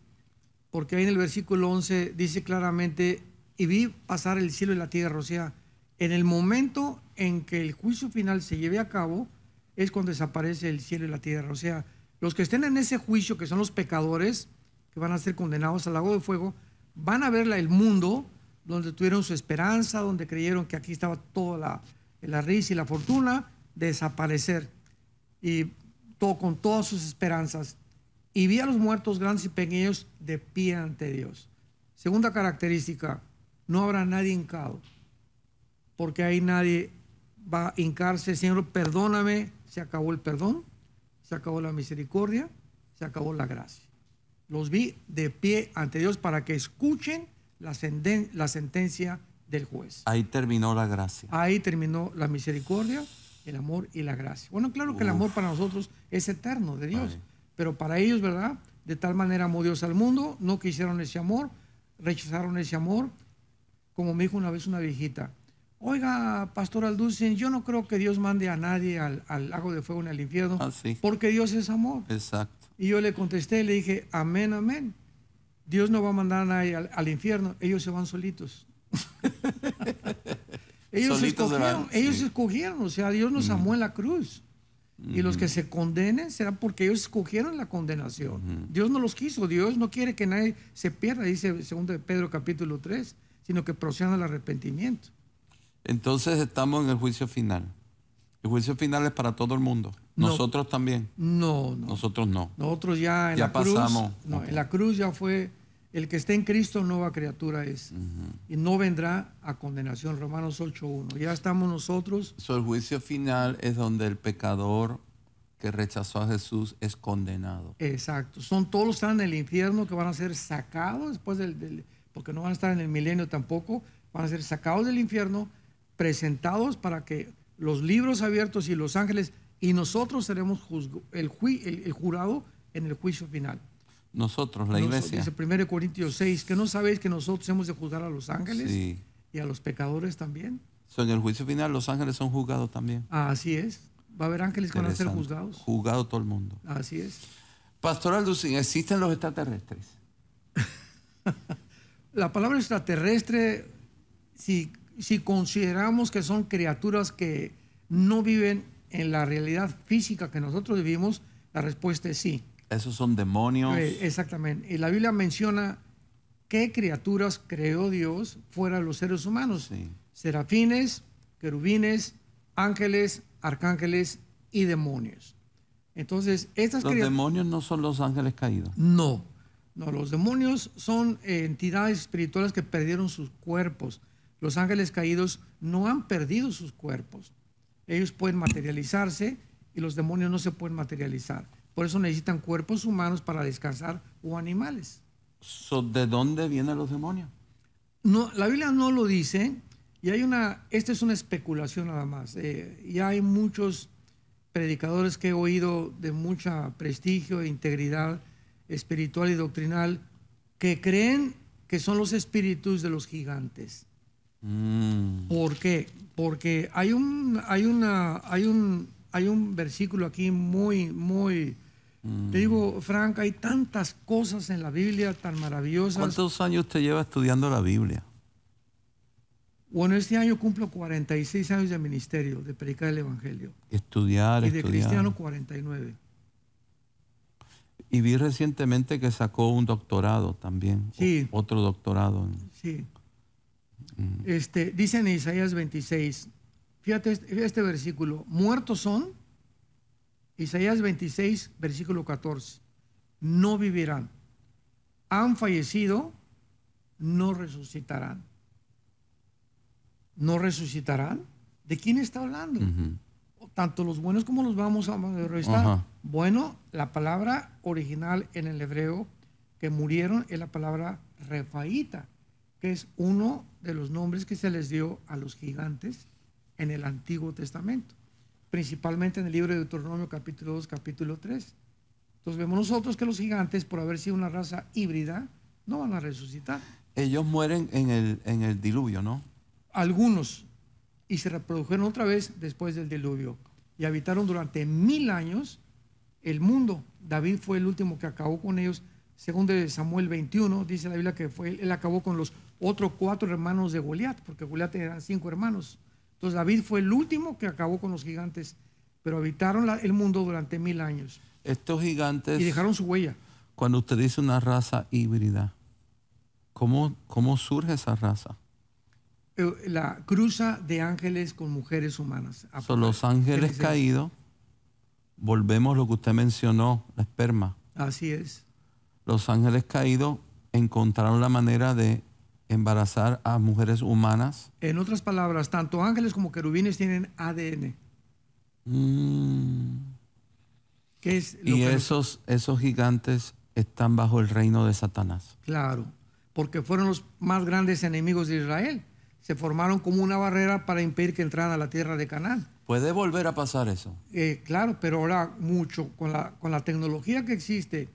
Speaker 2: porque ahí en el versículo 11 dice claramente, y vi pasar el cielo y la tierra, o en el momento en que el juicio final se lleve a cabo, es cuando desaparece el cielo y la tierra. O sea, los que estén en ese juicio, que son los pecadores, que van a ser condenados al lago de fuego, van a ver el mundo donde tuvieron su esperanza, donde creyeron que aquí estaba toda la, la risa y la fortuna, desaparecer. Y con todas sus esperanzas y vi a los muertos grandes y pequeños de pie ante Dios. Segunda característica, no habrá nadie hincado, porque ahí nadie va a hincarse, Señor, perdóname, se acabó el perdón, se acabó la misericordia, se acabó la gracia. Los vi de pie ante Dios para que escuchen la, la sentencia del juez.
Speaker 1: Ahí terminó la gracia.
Speaker 2: Ahí terminó la misericordia, el amor y la gracia. Bueno, claro que el amor para nosotros es eterno de Dios, pero para ellos, ¿verdad? De tal manera amó Dios al mundo, no quisieron ese amor, rechazaron ese amor. Como me dijo una vez una viejita, oiga, pastor Alducin, yo no creo que Dios mande a nadie al, al lago de fuego ni al infierno, ah, porque Dios es amor. Exacto. Y yo le contesté, le dije, amén, amén. Dios no va a mandar a nadie al, al infierno, ellos se van solitos.
Speaker 1: Ellos
Speaker 2: escogieron, o sea, Dios nos amó en la cruz. Y los que se condenen será porque ellos escogieron la condenación. Dios no los quiso, Dios no quiere que nadie se pierda, dice segundo Pedro capítulo 3, sino que procedan al arrepentimiento.
Speaker 1: Entonces estamos en el juicio final. El juicio final es para todo el mundo. Nosotros también.
Speaker 2: No, no.
Speaker 1: Nosotros no. Nosotros
Speaker 2: ya en la pasamos. No, En la cruz ya fue el que está en Cristo, nueva criatura es. Y no vendrá a condenación. Romanos 8.1. Ya estamos nosotros.
Speaker 1: el juicio final es donde el pecador que rechazó a Jesús es condenado.
Speaker 2: Exacto. Son todos los que están en el infierno que van a ser sacados después del, Porque no van a estar en el milenio tampoco. Van a ser sacados del infierno, presentados para que los libros abiertos y los ángeles. Y nosotros seremos el, el jurado en el juicio final.
Speaker 1: Nosotros, la iglesia. Dice
Speaker 2: 1 Corintios 6, que no sabéis que nosotros hemos de juzgar a los ángeles y a los pecadores también.
Speaker 1: en el juicio final los ángeles son juzgados también.
Speaker 2: así es. Va a haber ángeles que van a ser juzgados.
Speaker 1: Juzgado todo el mundo. Así es. pastor Lucín, ¿existen los extraterrestres?
Speaker 2: la palabra extraterrestre, si consideramos que son criaturas que no viven en la realidad física que nosotros vivimos, la respuesta es sí.
Speaker 1: Esos son demonios. Eh,
Speaker 2: exactamente. Y la Biblia menciona qué criaturas creó Dios fuera de los seres humanos. Serafines, querubines, ángeles, arcángeles y demonios. Entonces, estas Los demonios
Speaker 1: no son los ángeles caídos.
Speaker 2: No, no, los demonios son eh, entidades espirituales que perdieron sus cuerpos. Los ángeles caídos no han perdido sus cuerpos. Ellos pueden materializarse y los demonios no se pueden materializar. Por eso necesitan cuerpos humanos para descansar o animales. ¿De dónde
Speaker 1: vienen los demonios?
Speaker 2: No, la Biblia no lo dice y hay una, esta es una especulación nada más. Eh, ya hay muchos predicadores que he oído de mucha prestigio e integridad espiritual y doctrinal que creen que son los espíritus de los gigantes. Mm. ¿Por qué? Porque hay un, hay, una, hay, un, hay un versículo aquí muy, muy Mm. Te digo, Frank, hay tantas cosas en la Biblia tan maravillosas. ¿Cuántos
Speaker 1: años te lleva estudiando la Biblia?
Speaker 2: Bueno, este año cumplo 46 años de ministerio, de predicar el Evangelio.
Speaker 1: Estudiar, Y de cristiano
Speaker 2: 49.
Speaker 1: Y vi recientemente que sacó un doctorado también. Sí. Otro doctorado.
Speaker 2: Sí. Mm. Este, dice en Isaías 26, este, fíjate este versículo, muertos son Isaías 26, versículo 14. No vivirán. Han fallecido, no resucitarán. ¿No resucitarán? ¿De quién está hablando? tanto los buenos como los vamos a Bueno, la palabra original en el hebreo que murieron es la palabra refaíta, que es uno de los nombres que se les dio a los gigantes en el Antiguo Testamento principalmente en el libro de Deuteronomio capítulo 2, capítulo 3. Entonces vemos nosotros que los gigantes, por haber sido una raza híbrida, no van a resucitar.
Speaker 1: Ellos mueren en el, en el diluvio, ¿no?
Speaker 2: Algunos, y se reprodujeron otra vez después del diluvio, y habitaron durante mil años el mundo. David fue el último que acabó con ellos. Según de Samuel 21, dice la Biblia que fue, él acabó con los otros cuatro hermanos de Goliat, porque Goliat eran cinco hermanos. Entonces David fue el último que acabó con los gigantes, pero habitaron el mundo durante mil años.
Speaker 1: Estos gigantes... Y dejaron su huella. Cuando usted dice una raza híbrida, ¿cómo, cómo surge esa raza?
Speaker 2: Eh, la cruza de ángeles con mujeres humanas.
Speaker 1: los ángeles caídos. Volvemos a lo que usted mencionó, la esperma.
Speaker 2: Así es.
Speaker 1: Los ángeles caídos encontraron la manera de embarazar a mujeres humanas?
Speaker 2: En otras palabras, tanto ángeles como querubines tienen ADN. Mm. y
Speaker 1: esos, esos gigantes están bajo el reino de Satanás.
Speaker 2: Claro, porque fueron los más grandes enemigos de Israel. Se formaron como una barrera para impedir que entraran a la tierra de Canaán.
Speaker 1: ¿Puede volver a pasar eso?
Speaker 2: Eh, claro, pero ahora mucho, con la, con la tecnología que existe,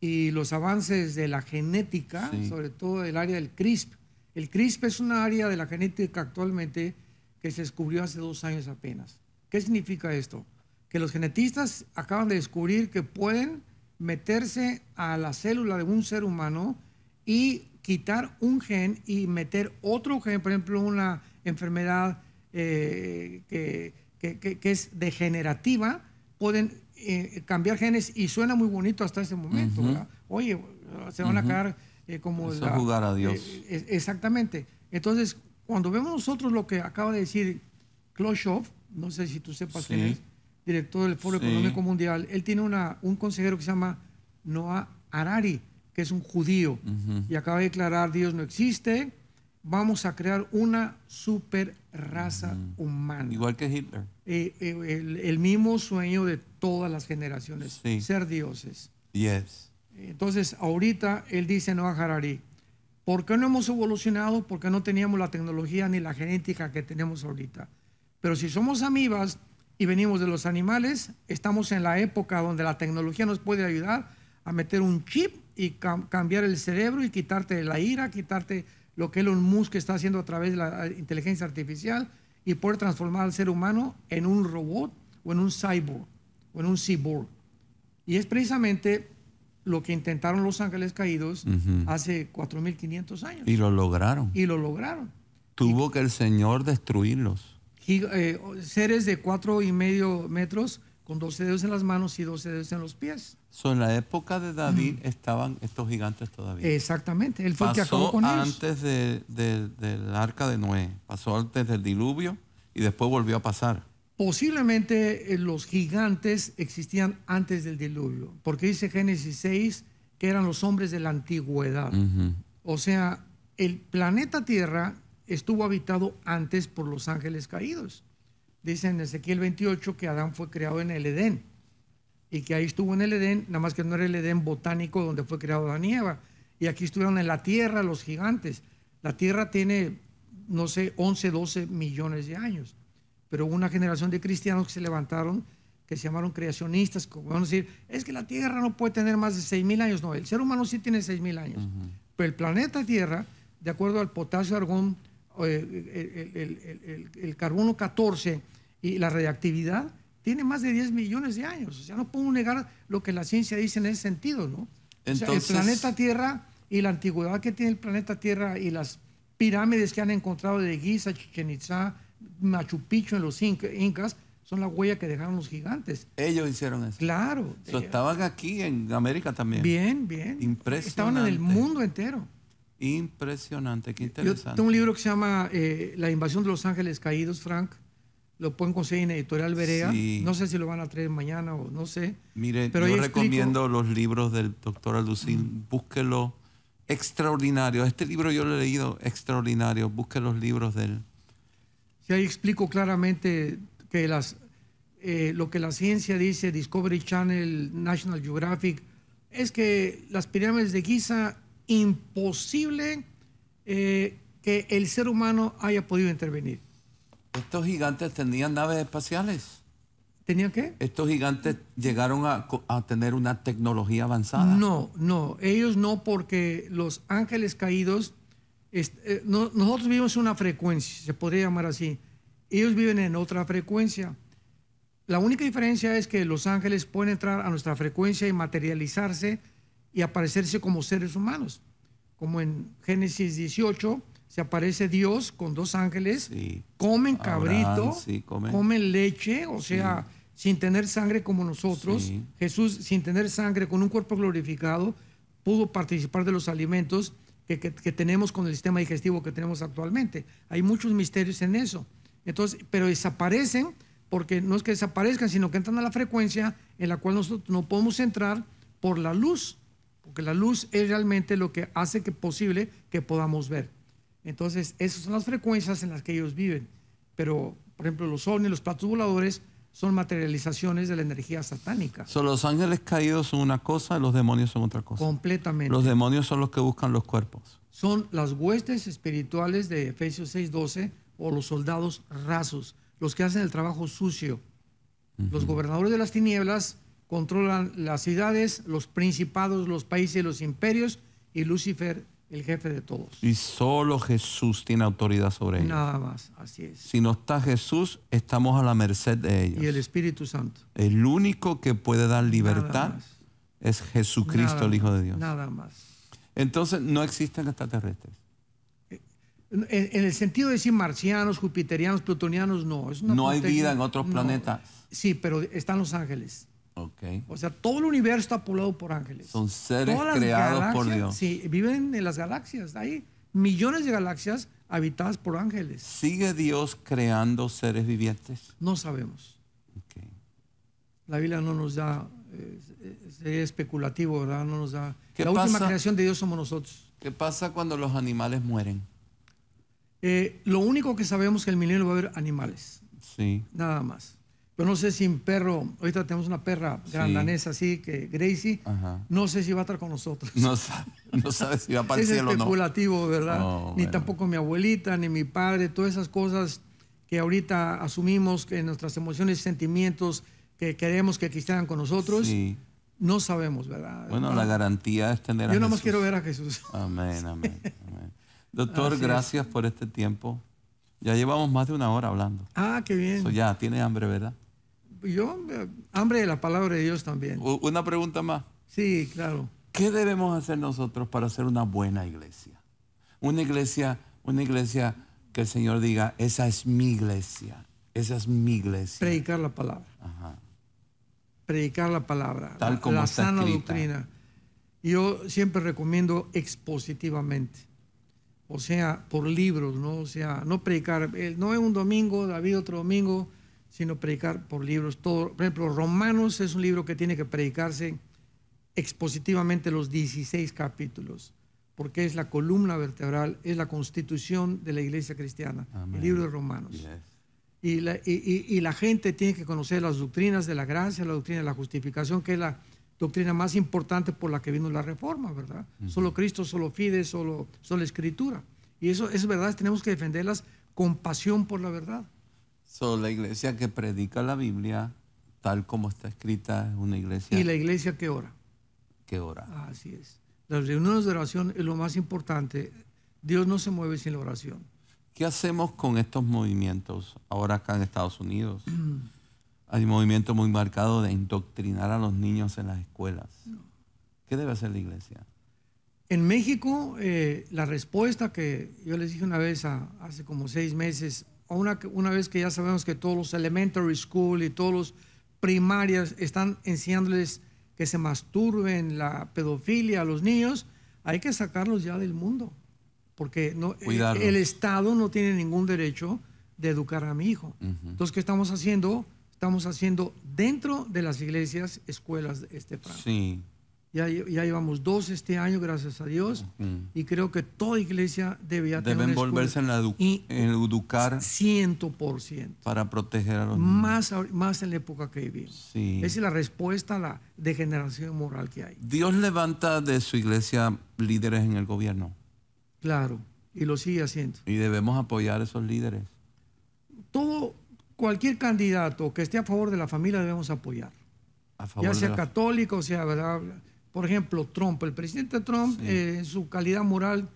Speaker 2: y los avances de la genética, sobre todo del área del CRISP. El CRISP es un área de la genética actualmente que se descubrió hace dos años apenas. ¿Qué significa esto? Que los genetistas acaban de descubrir que pueden meterse a la célula de un ser humano y quitar un gen y meter otro gen, por ejemplo, una enfermedad eh, que, que es degenerativa, pueden eh, cambiar genes y suena muy bonito hasta ese momento, Oye, se van a quedar eh, como... jugar a Dios. Eh, exactamente. Entonces, cuando vemos nosotros lo que acaba de decir Kloshov, no sé si tú sepas quién es, director del Foro Económico Mundial, él tiene una, un consejero que se llama Noah Harari, que es un judío, y acaba de declarar Dios no existe, vamos a crear una super raza humana. Igual que Hitler. El, el mismo sueño de todas las generaciones, ser dioses. Entonces, ahorita él dice no Harari, ¿por qué no hemos evolucionado? Porque no teníamos la tecnología ni la genética que tenemos ahorita. Pero si somos amibas y venimos de los animales, estamos en la época donde la tecnología nos puede ayudar a meter un chip y cambiar el cerebro y quitarte la ira, quitarte lo que Elon Musk está haciendo a través de la eh, inteligencia artificial y poder transformar al ser humano en un robot o en un cyborg en un seaboard. Y es precisamente lo que intentaron los ángeles caídos hace 4.500 años. Y
Speaker 1: lo lograron.
Speaker 2: Y lo lograron.
Speaker 1: Tuvo que el Señor destruirlos.
Speaker 2: Eh, seres de cuatro y medio metros con 12 dedos en las manos y 12 dedos en los pies.
Speaker 1: Son en la época de David estaban estos gigantes todavía.
Speaker 2: Exactamente, él fue el que acabó con ellos.
Speaker 1: antes del arca de Noé, pasó antes del diluvio y después volvió a pasar.
Speaker 2: Posiblemente eh, los gigantes existían antes del diluvio, porque dice Génesis 6 que eran los hombres de la antigüedad. O sea, el planeta Tierra estuvo habitado antes por los ángeles caídos. Dice en Ezequiel 28 que Adán fue creado en el Edén y que ahí estuvo en el Edén, nada más que no era el Edén botánico donde fue creado Danieva Y aquí estuvieron en la Tierra los gigantes. La Tierra tiene, no sé, 11, 12 millones de años pero hubo una generación de cristianos que se levantaron, que se llamaron creacionistas, como van a decir, es que la Tierra no puede tener más de 6.000 años. No, el ser humano sí tiene 6.000 años. Pero el planeta Tierra, de acuerdo al potasio argón, eh, el, carbono 14 y la radiactividad, tiene más de 10 millones de años. O sea, no puedo negar lo que la ciencia dice en ese sentido, ¿no? Entonces... el planeta Tierra y la antigüedad que tiene el planeta Tierra y las pirámides que han encontrado de Giza, Chichen Itza... Machu Picchu en los incas son la huella que dejaron los gigantes.
Speaker 1: Ellos hicieron eso. Claro. Eh, estaban aquí en América también. Bien, bien. Impresionante. Estaban en el
Speaker 2: mundo entero.
Speaker 1: Impresionante, qué interesante. Yo tengo un
Speaker 2: libro que se llama eh, La invasión de los ángeles caídos, Frank. Lo pueden conseguir en Editorial Berea. No sé si lo van a traer mañana o no sé.
Speaker 1: Mire, pero yo recomiendo los libros del doctor Alducín. Mm. Búsquelo. Extraordinario. Este libro yo lo he leído. Extraordinario. Busque los libros del
Speaker 2: si ahí explico claramente que las, eh, lo que la ciencia dice, Discovery Channel, National Geographic, es que las pirámides de Giza, imposible eh, que el ser humano haya podido intervenir. ¿Estos gigantes tenían naves espaciales? ¿Tenían qué?
Speaker 1: ¿Estos gigantes llegaron a, a, tener una tecnología avanzada? No,
Speaker 2: no, ellos no, porque los ángeles caídos eh, nosotros vivimos EN una frecuencia, se podría llamar así. Ellos viven en otra frecuencia. La única diferencia es que los ángeles pueden entrar a nuestra frecuencia y materializarse y aparecerse como seres humanos. Como en Génesis 18 se aparece Dios con dos ángeles, comen cabrito,
Speaker 1: comen.
Speaker 2: leche, o sea, sin tener sangre como nosotros. Jesús, sin tener sangre, con un cuerpo glorificado, pudo participar de los alimentos que, tenemos con el sistema digestivo que tenemos actualmente. Hay muchos misterios en eso. Entonces, pero desaparecen porque no es que desaparezcan, sino que entran a la frecuencia en la cual nosotros no podemos entrar por la luz, porque la luz es realmente lo que hace que posible que podamos ver. Entonces, esas son las frecuencias en las que ellos viven. Pero, por ejemplo, los ovnis, los platos voladores, son materializaciones de la energía satánica. Son
Speaker 1: los ángeles caídos son una cosa, los demonios son otra cosa.
Speaker 2: Completamente. Los
Speaker 1: demonios son los que buscan los cuerpos.
Speaker 2: Son las huestes espirituales de Efesios 6:12 o los soldados rasos, los que hacen el trabajo sucio. Los gobernadores de las tinieblas controlan las ciudades, los principados, los países, y los imperios y Lucifer el jefe de todos.
Speaker 1: Y solo Jesús tiene autoridad sobre ellos. Nada más, así es. Si no está Jesús, estamos a la merced de ellos.
Speaker 2: Y el Espíritu Santo.
Speaker 1: El único que puede dar libertad es Jesucristo, el Hijo de Dios.
Speaker 2: Nada más.
Speaker 1: Entonces, no existen extraterrestres.
Speaker 2: Eh, en, el sentido de decir marcianos, jupiterianos, plutonianos, no. no hay vida en otros planetas. Sí, pero están los ángeles. O sea, todo el universo está poblado por ángeles.
Speaker 1: Son seres creados por Dios.
Speaker 2: Sí, viven en las galaxias. Hay millones de galaxias habitadas por ángeles.
Speaker 1: ¿Sigue Dios creando seres vivientes?
Speaker 2: No sabemos. La Biblia no nos da, es, especulativo, ¿verdad? No nos da. La última creación de Dios somos nosotros.
Speaker 1: ¿Qué pasa cuando los animales mueren?
Speaker 2: Eh, lo único que sabemos es que el milenio va a haber animales. Sí. Nada más. Pero no sé si un perro, ahorita tenemos una perra grandanesa así, que Gracie, no sé si va a estar con nosotros.
Speaker 1: No sabe, no si va a el o no. Es especulativo, ¿verdad? Oh, ni
Speaker 2: tampoco mi abuelita, ni mi padre, todas esas cosas que ahorita asumimos que nuestras emociones y sentimientos que queremos que estén con nosotros. No sabemos, ¿verdad? Bueno, la garantía es tener a Yo nada más quiero ver a Jesús. Amén, amén, Doctor, gracias
Speaker 1: por este tiempo. Ya llevamos más de una hora hablando.
Speaker 2: Ah, qué bien.
Speaker 1: ya, tiene hambre, ¿verdad?
Speaker 2: yo, eh, hambre de la palabra de Dios
Speaker 1: también. Una pregunta más. Sí, claro. ¿Qué debemos hacer nosotros para hacer una buena iglesia? Una iglesia, una iglesia que el Señor diga, esa es mi
Speaker 2: iglesia,
Speaker 1: esa es mi iglesia.
Speaker 2: Predicar la palabra. Predicar la palabra, Tal como la, sana doctrina. Yo siempre recomiendo expositivamente, o sea, por libros, ¿no? O sea, no predicar, eh, no es un domingo, David otro domingo, sino predicar por libros. Todo, por ejemplo, Romanos es un libro que tiene que predicarse expositivamente los 16 capítulos, porque es la columna vertebral, es la constitución de la iglesia cristiana, el libro de Romanos. Y, la, gente tiene que conocer las doctrinas de la gracia, la doctrina de la justificación, que es la doctrina más importante por la que vino la reforma, ¿verdad? Solo Cristo, solo Fide, solo, solo Escritura. Y eso, es verdad tenemos que defenderlas con pasión por la verdad.
Speaker 1: So, la iglesia que predica la Biblia, tal como está escrita, es una iglesia.
Speaker 2: Y la iglesia que ora. ¿Qué ora. Así es. Las reuniones de oración es lo más importante. Dios no se mueve sin la oración.
Speaker 1: ¿Qué hacemos con estos movimientos ahora acá en Estados Unidos? Mm. Hay un movimiento muy marcado de indoctrinar a los niños en las escuelas. ¿Qué debe hacer la iglesia?
Speaker 2: En México, eh, la respuesta que yo les dije una vez hace como seis meses una, una vez que ya sabemos que todos los elementary school y todos los primarias están enseñándoles que se masturben, la pedofilia a los niños, hay que sacarlos ya del mundo, porque no, eh, el, Estado no tiene ningún derecho de educar a mi hijo. Entonces, ¿qué estamos haciendo? Estamos haciendo dentro de las iglesias, escuelas, de este, país Sí. Ya, llevamos dos este año, gracias a Dios, y creo que toda iglesia debe ya Deben tener volverse en,
Speaker 1: la educar.
Speaker 2: 100%.
Speaker 1: Para proteger a los
Speaker 2: niños. Más, en la época que vivimos. Esa es la respuesta a la degeneración moral que hay.
Speaker 1: Dios levanta de su iglesia líderes en el gobierno.
Speaker 2: Claro, y lo sigue haciendo.
Speaker 1: Y debemos apoyar a esos líderes.
Speaker 2: Todo, cualquier candidato que esté a favor de la familia debemos apoyar. ya sea católico, o sea, ¿verdad? Por ejemplo, Trump, el presidente Trump, eh, en su calidad moral,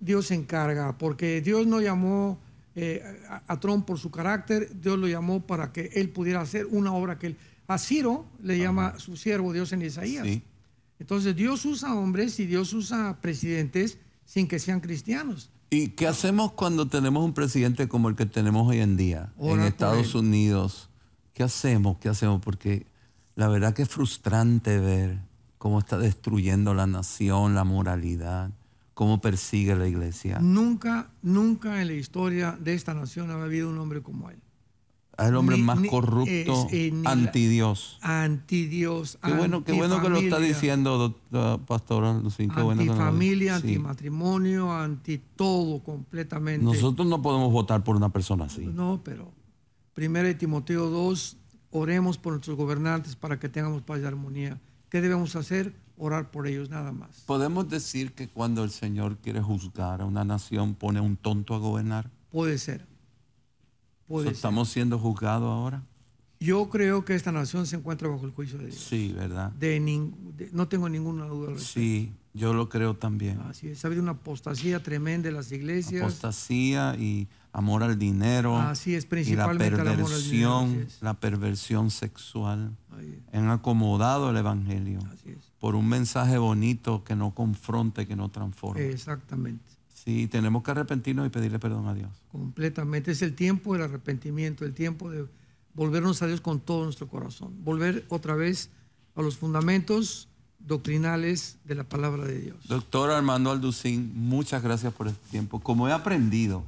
Speaker 2: Dios se encarga, porque Dios no llamó eh, a, Trump por su carácter, Dios lo llamó para que él pudiera hacer una obra que él... A Ciro le llama su siervo Dios en Isaías. Entonces Dios usa hombres y Dios usa presidentes sin que sean cristianos.
Speaker 1: ¿Y qué hacemos cuando tenemos un presidente como el que tenemos hoy en día en Estados Unidos? ¿Qué hacemos? ¿Qué hacemos? Porque la verdad que es frustrante ver cómo está destruyendo la nación, la moralidad, cómo persigue la iglesia.
Speaker 2: Nunca, nunca en la historia de esta nación ha habido un hombre como él.
Speaker 1: Es el hombre más corrupto, eh, antidios. Antidios,
Speaker 2: anti Dios. Qué bueno, que lo está
Speaker 1: diciendo, pastor. Pastor Lucín. Qué familia, anti
Speaker 2: matrimonio, anti todo completamente. Nosotros
Speaker 1: no podemos votar por una persona así.
Speaker 2: No, pero primero de Timoteo 2, oremos por nuestros gobernantes para que tengamos paz y armonía. ¿Qué debemos hacer? Orar por ellos nada más.
Speaker 1: ¿Podemos decir que cuando el Señor quiere juzgar a una nación pone un tonto a gobernar? Puede ser. ¿Estamos siendo juzgados ahora?
Speaker 2: Yo creo que esta nación se encuentra bajo el juicio de Dios.
Speaker 1: Sí, ¿verdad?
Speaker 2: De, no tengo ninguna duda. Al
Speaker 1: sí, yo lo creo también. Así es,
Speaker 2: ha habido una apostasía tremenda en las iglesias.
Speaker 1: Apostasía y amor al dinero. Así es, principalmente y la perversión, amor al dinero, la perversión sexual han acomodado el Evangelio por un mensaje bonito que no confronte, que no transforme.
Speaker 2: Exactamente.
Speaker 1: Sí, tenemos que arrepentirnos y pedirle perdón a Dios.
Speaker 2: Completamente. Es el tiempo del arrepentimiento, el tiempo de volvernos a Dios con todo nuestro corazón. Volver otra vez a los fundamentos doctrinales de la palabra de Dios.
Speaker 1: Doctor Armando Alducín, muchas gracias por este tiempo. Como he aprendido,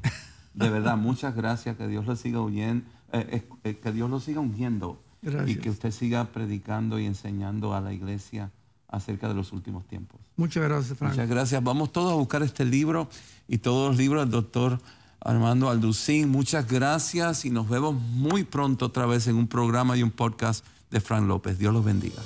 Speaker 1: de verdad, muchas gracias. Que Dios lo siga uniendo, eh, eh, que Dios lo siga ungiendo y que usted siga predicando y enseñando a la iglesia acerca de los últimos tiempos. Muchas gracias, Fran. Muchas gracias. Vamos todos a buscar este libro y todos los libros del doctor Armando Alducín. Muchas gracias y nos vemos muy pronto otra vez en un programa y un podcast de Frank López. Dios los bendiga.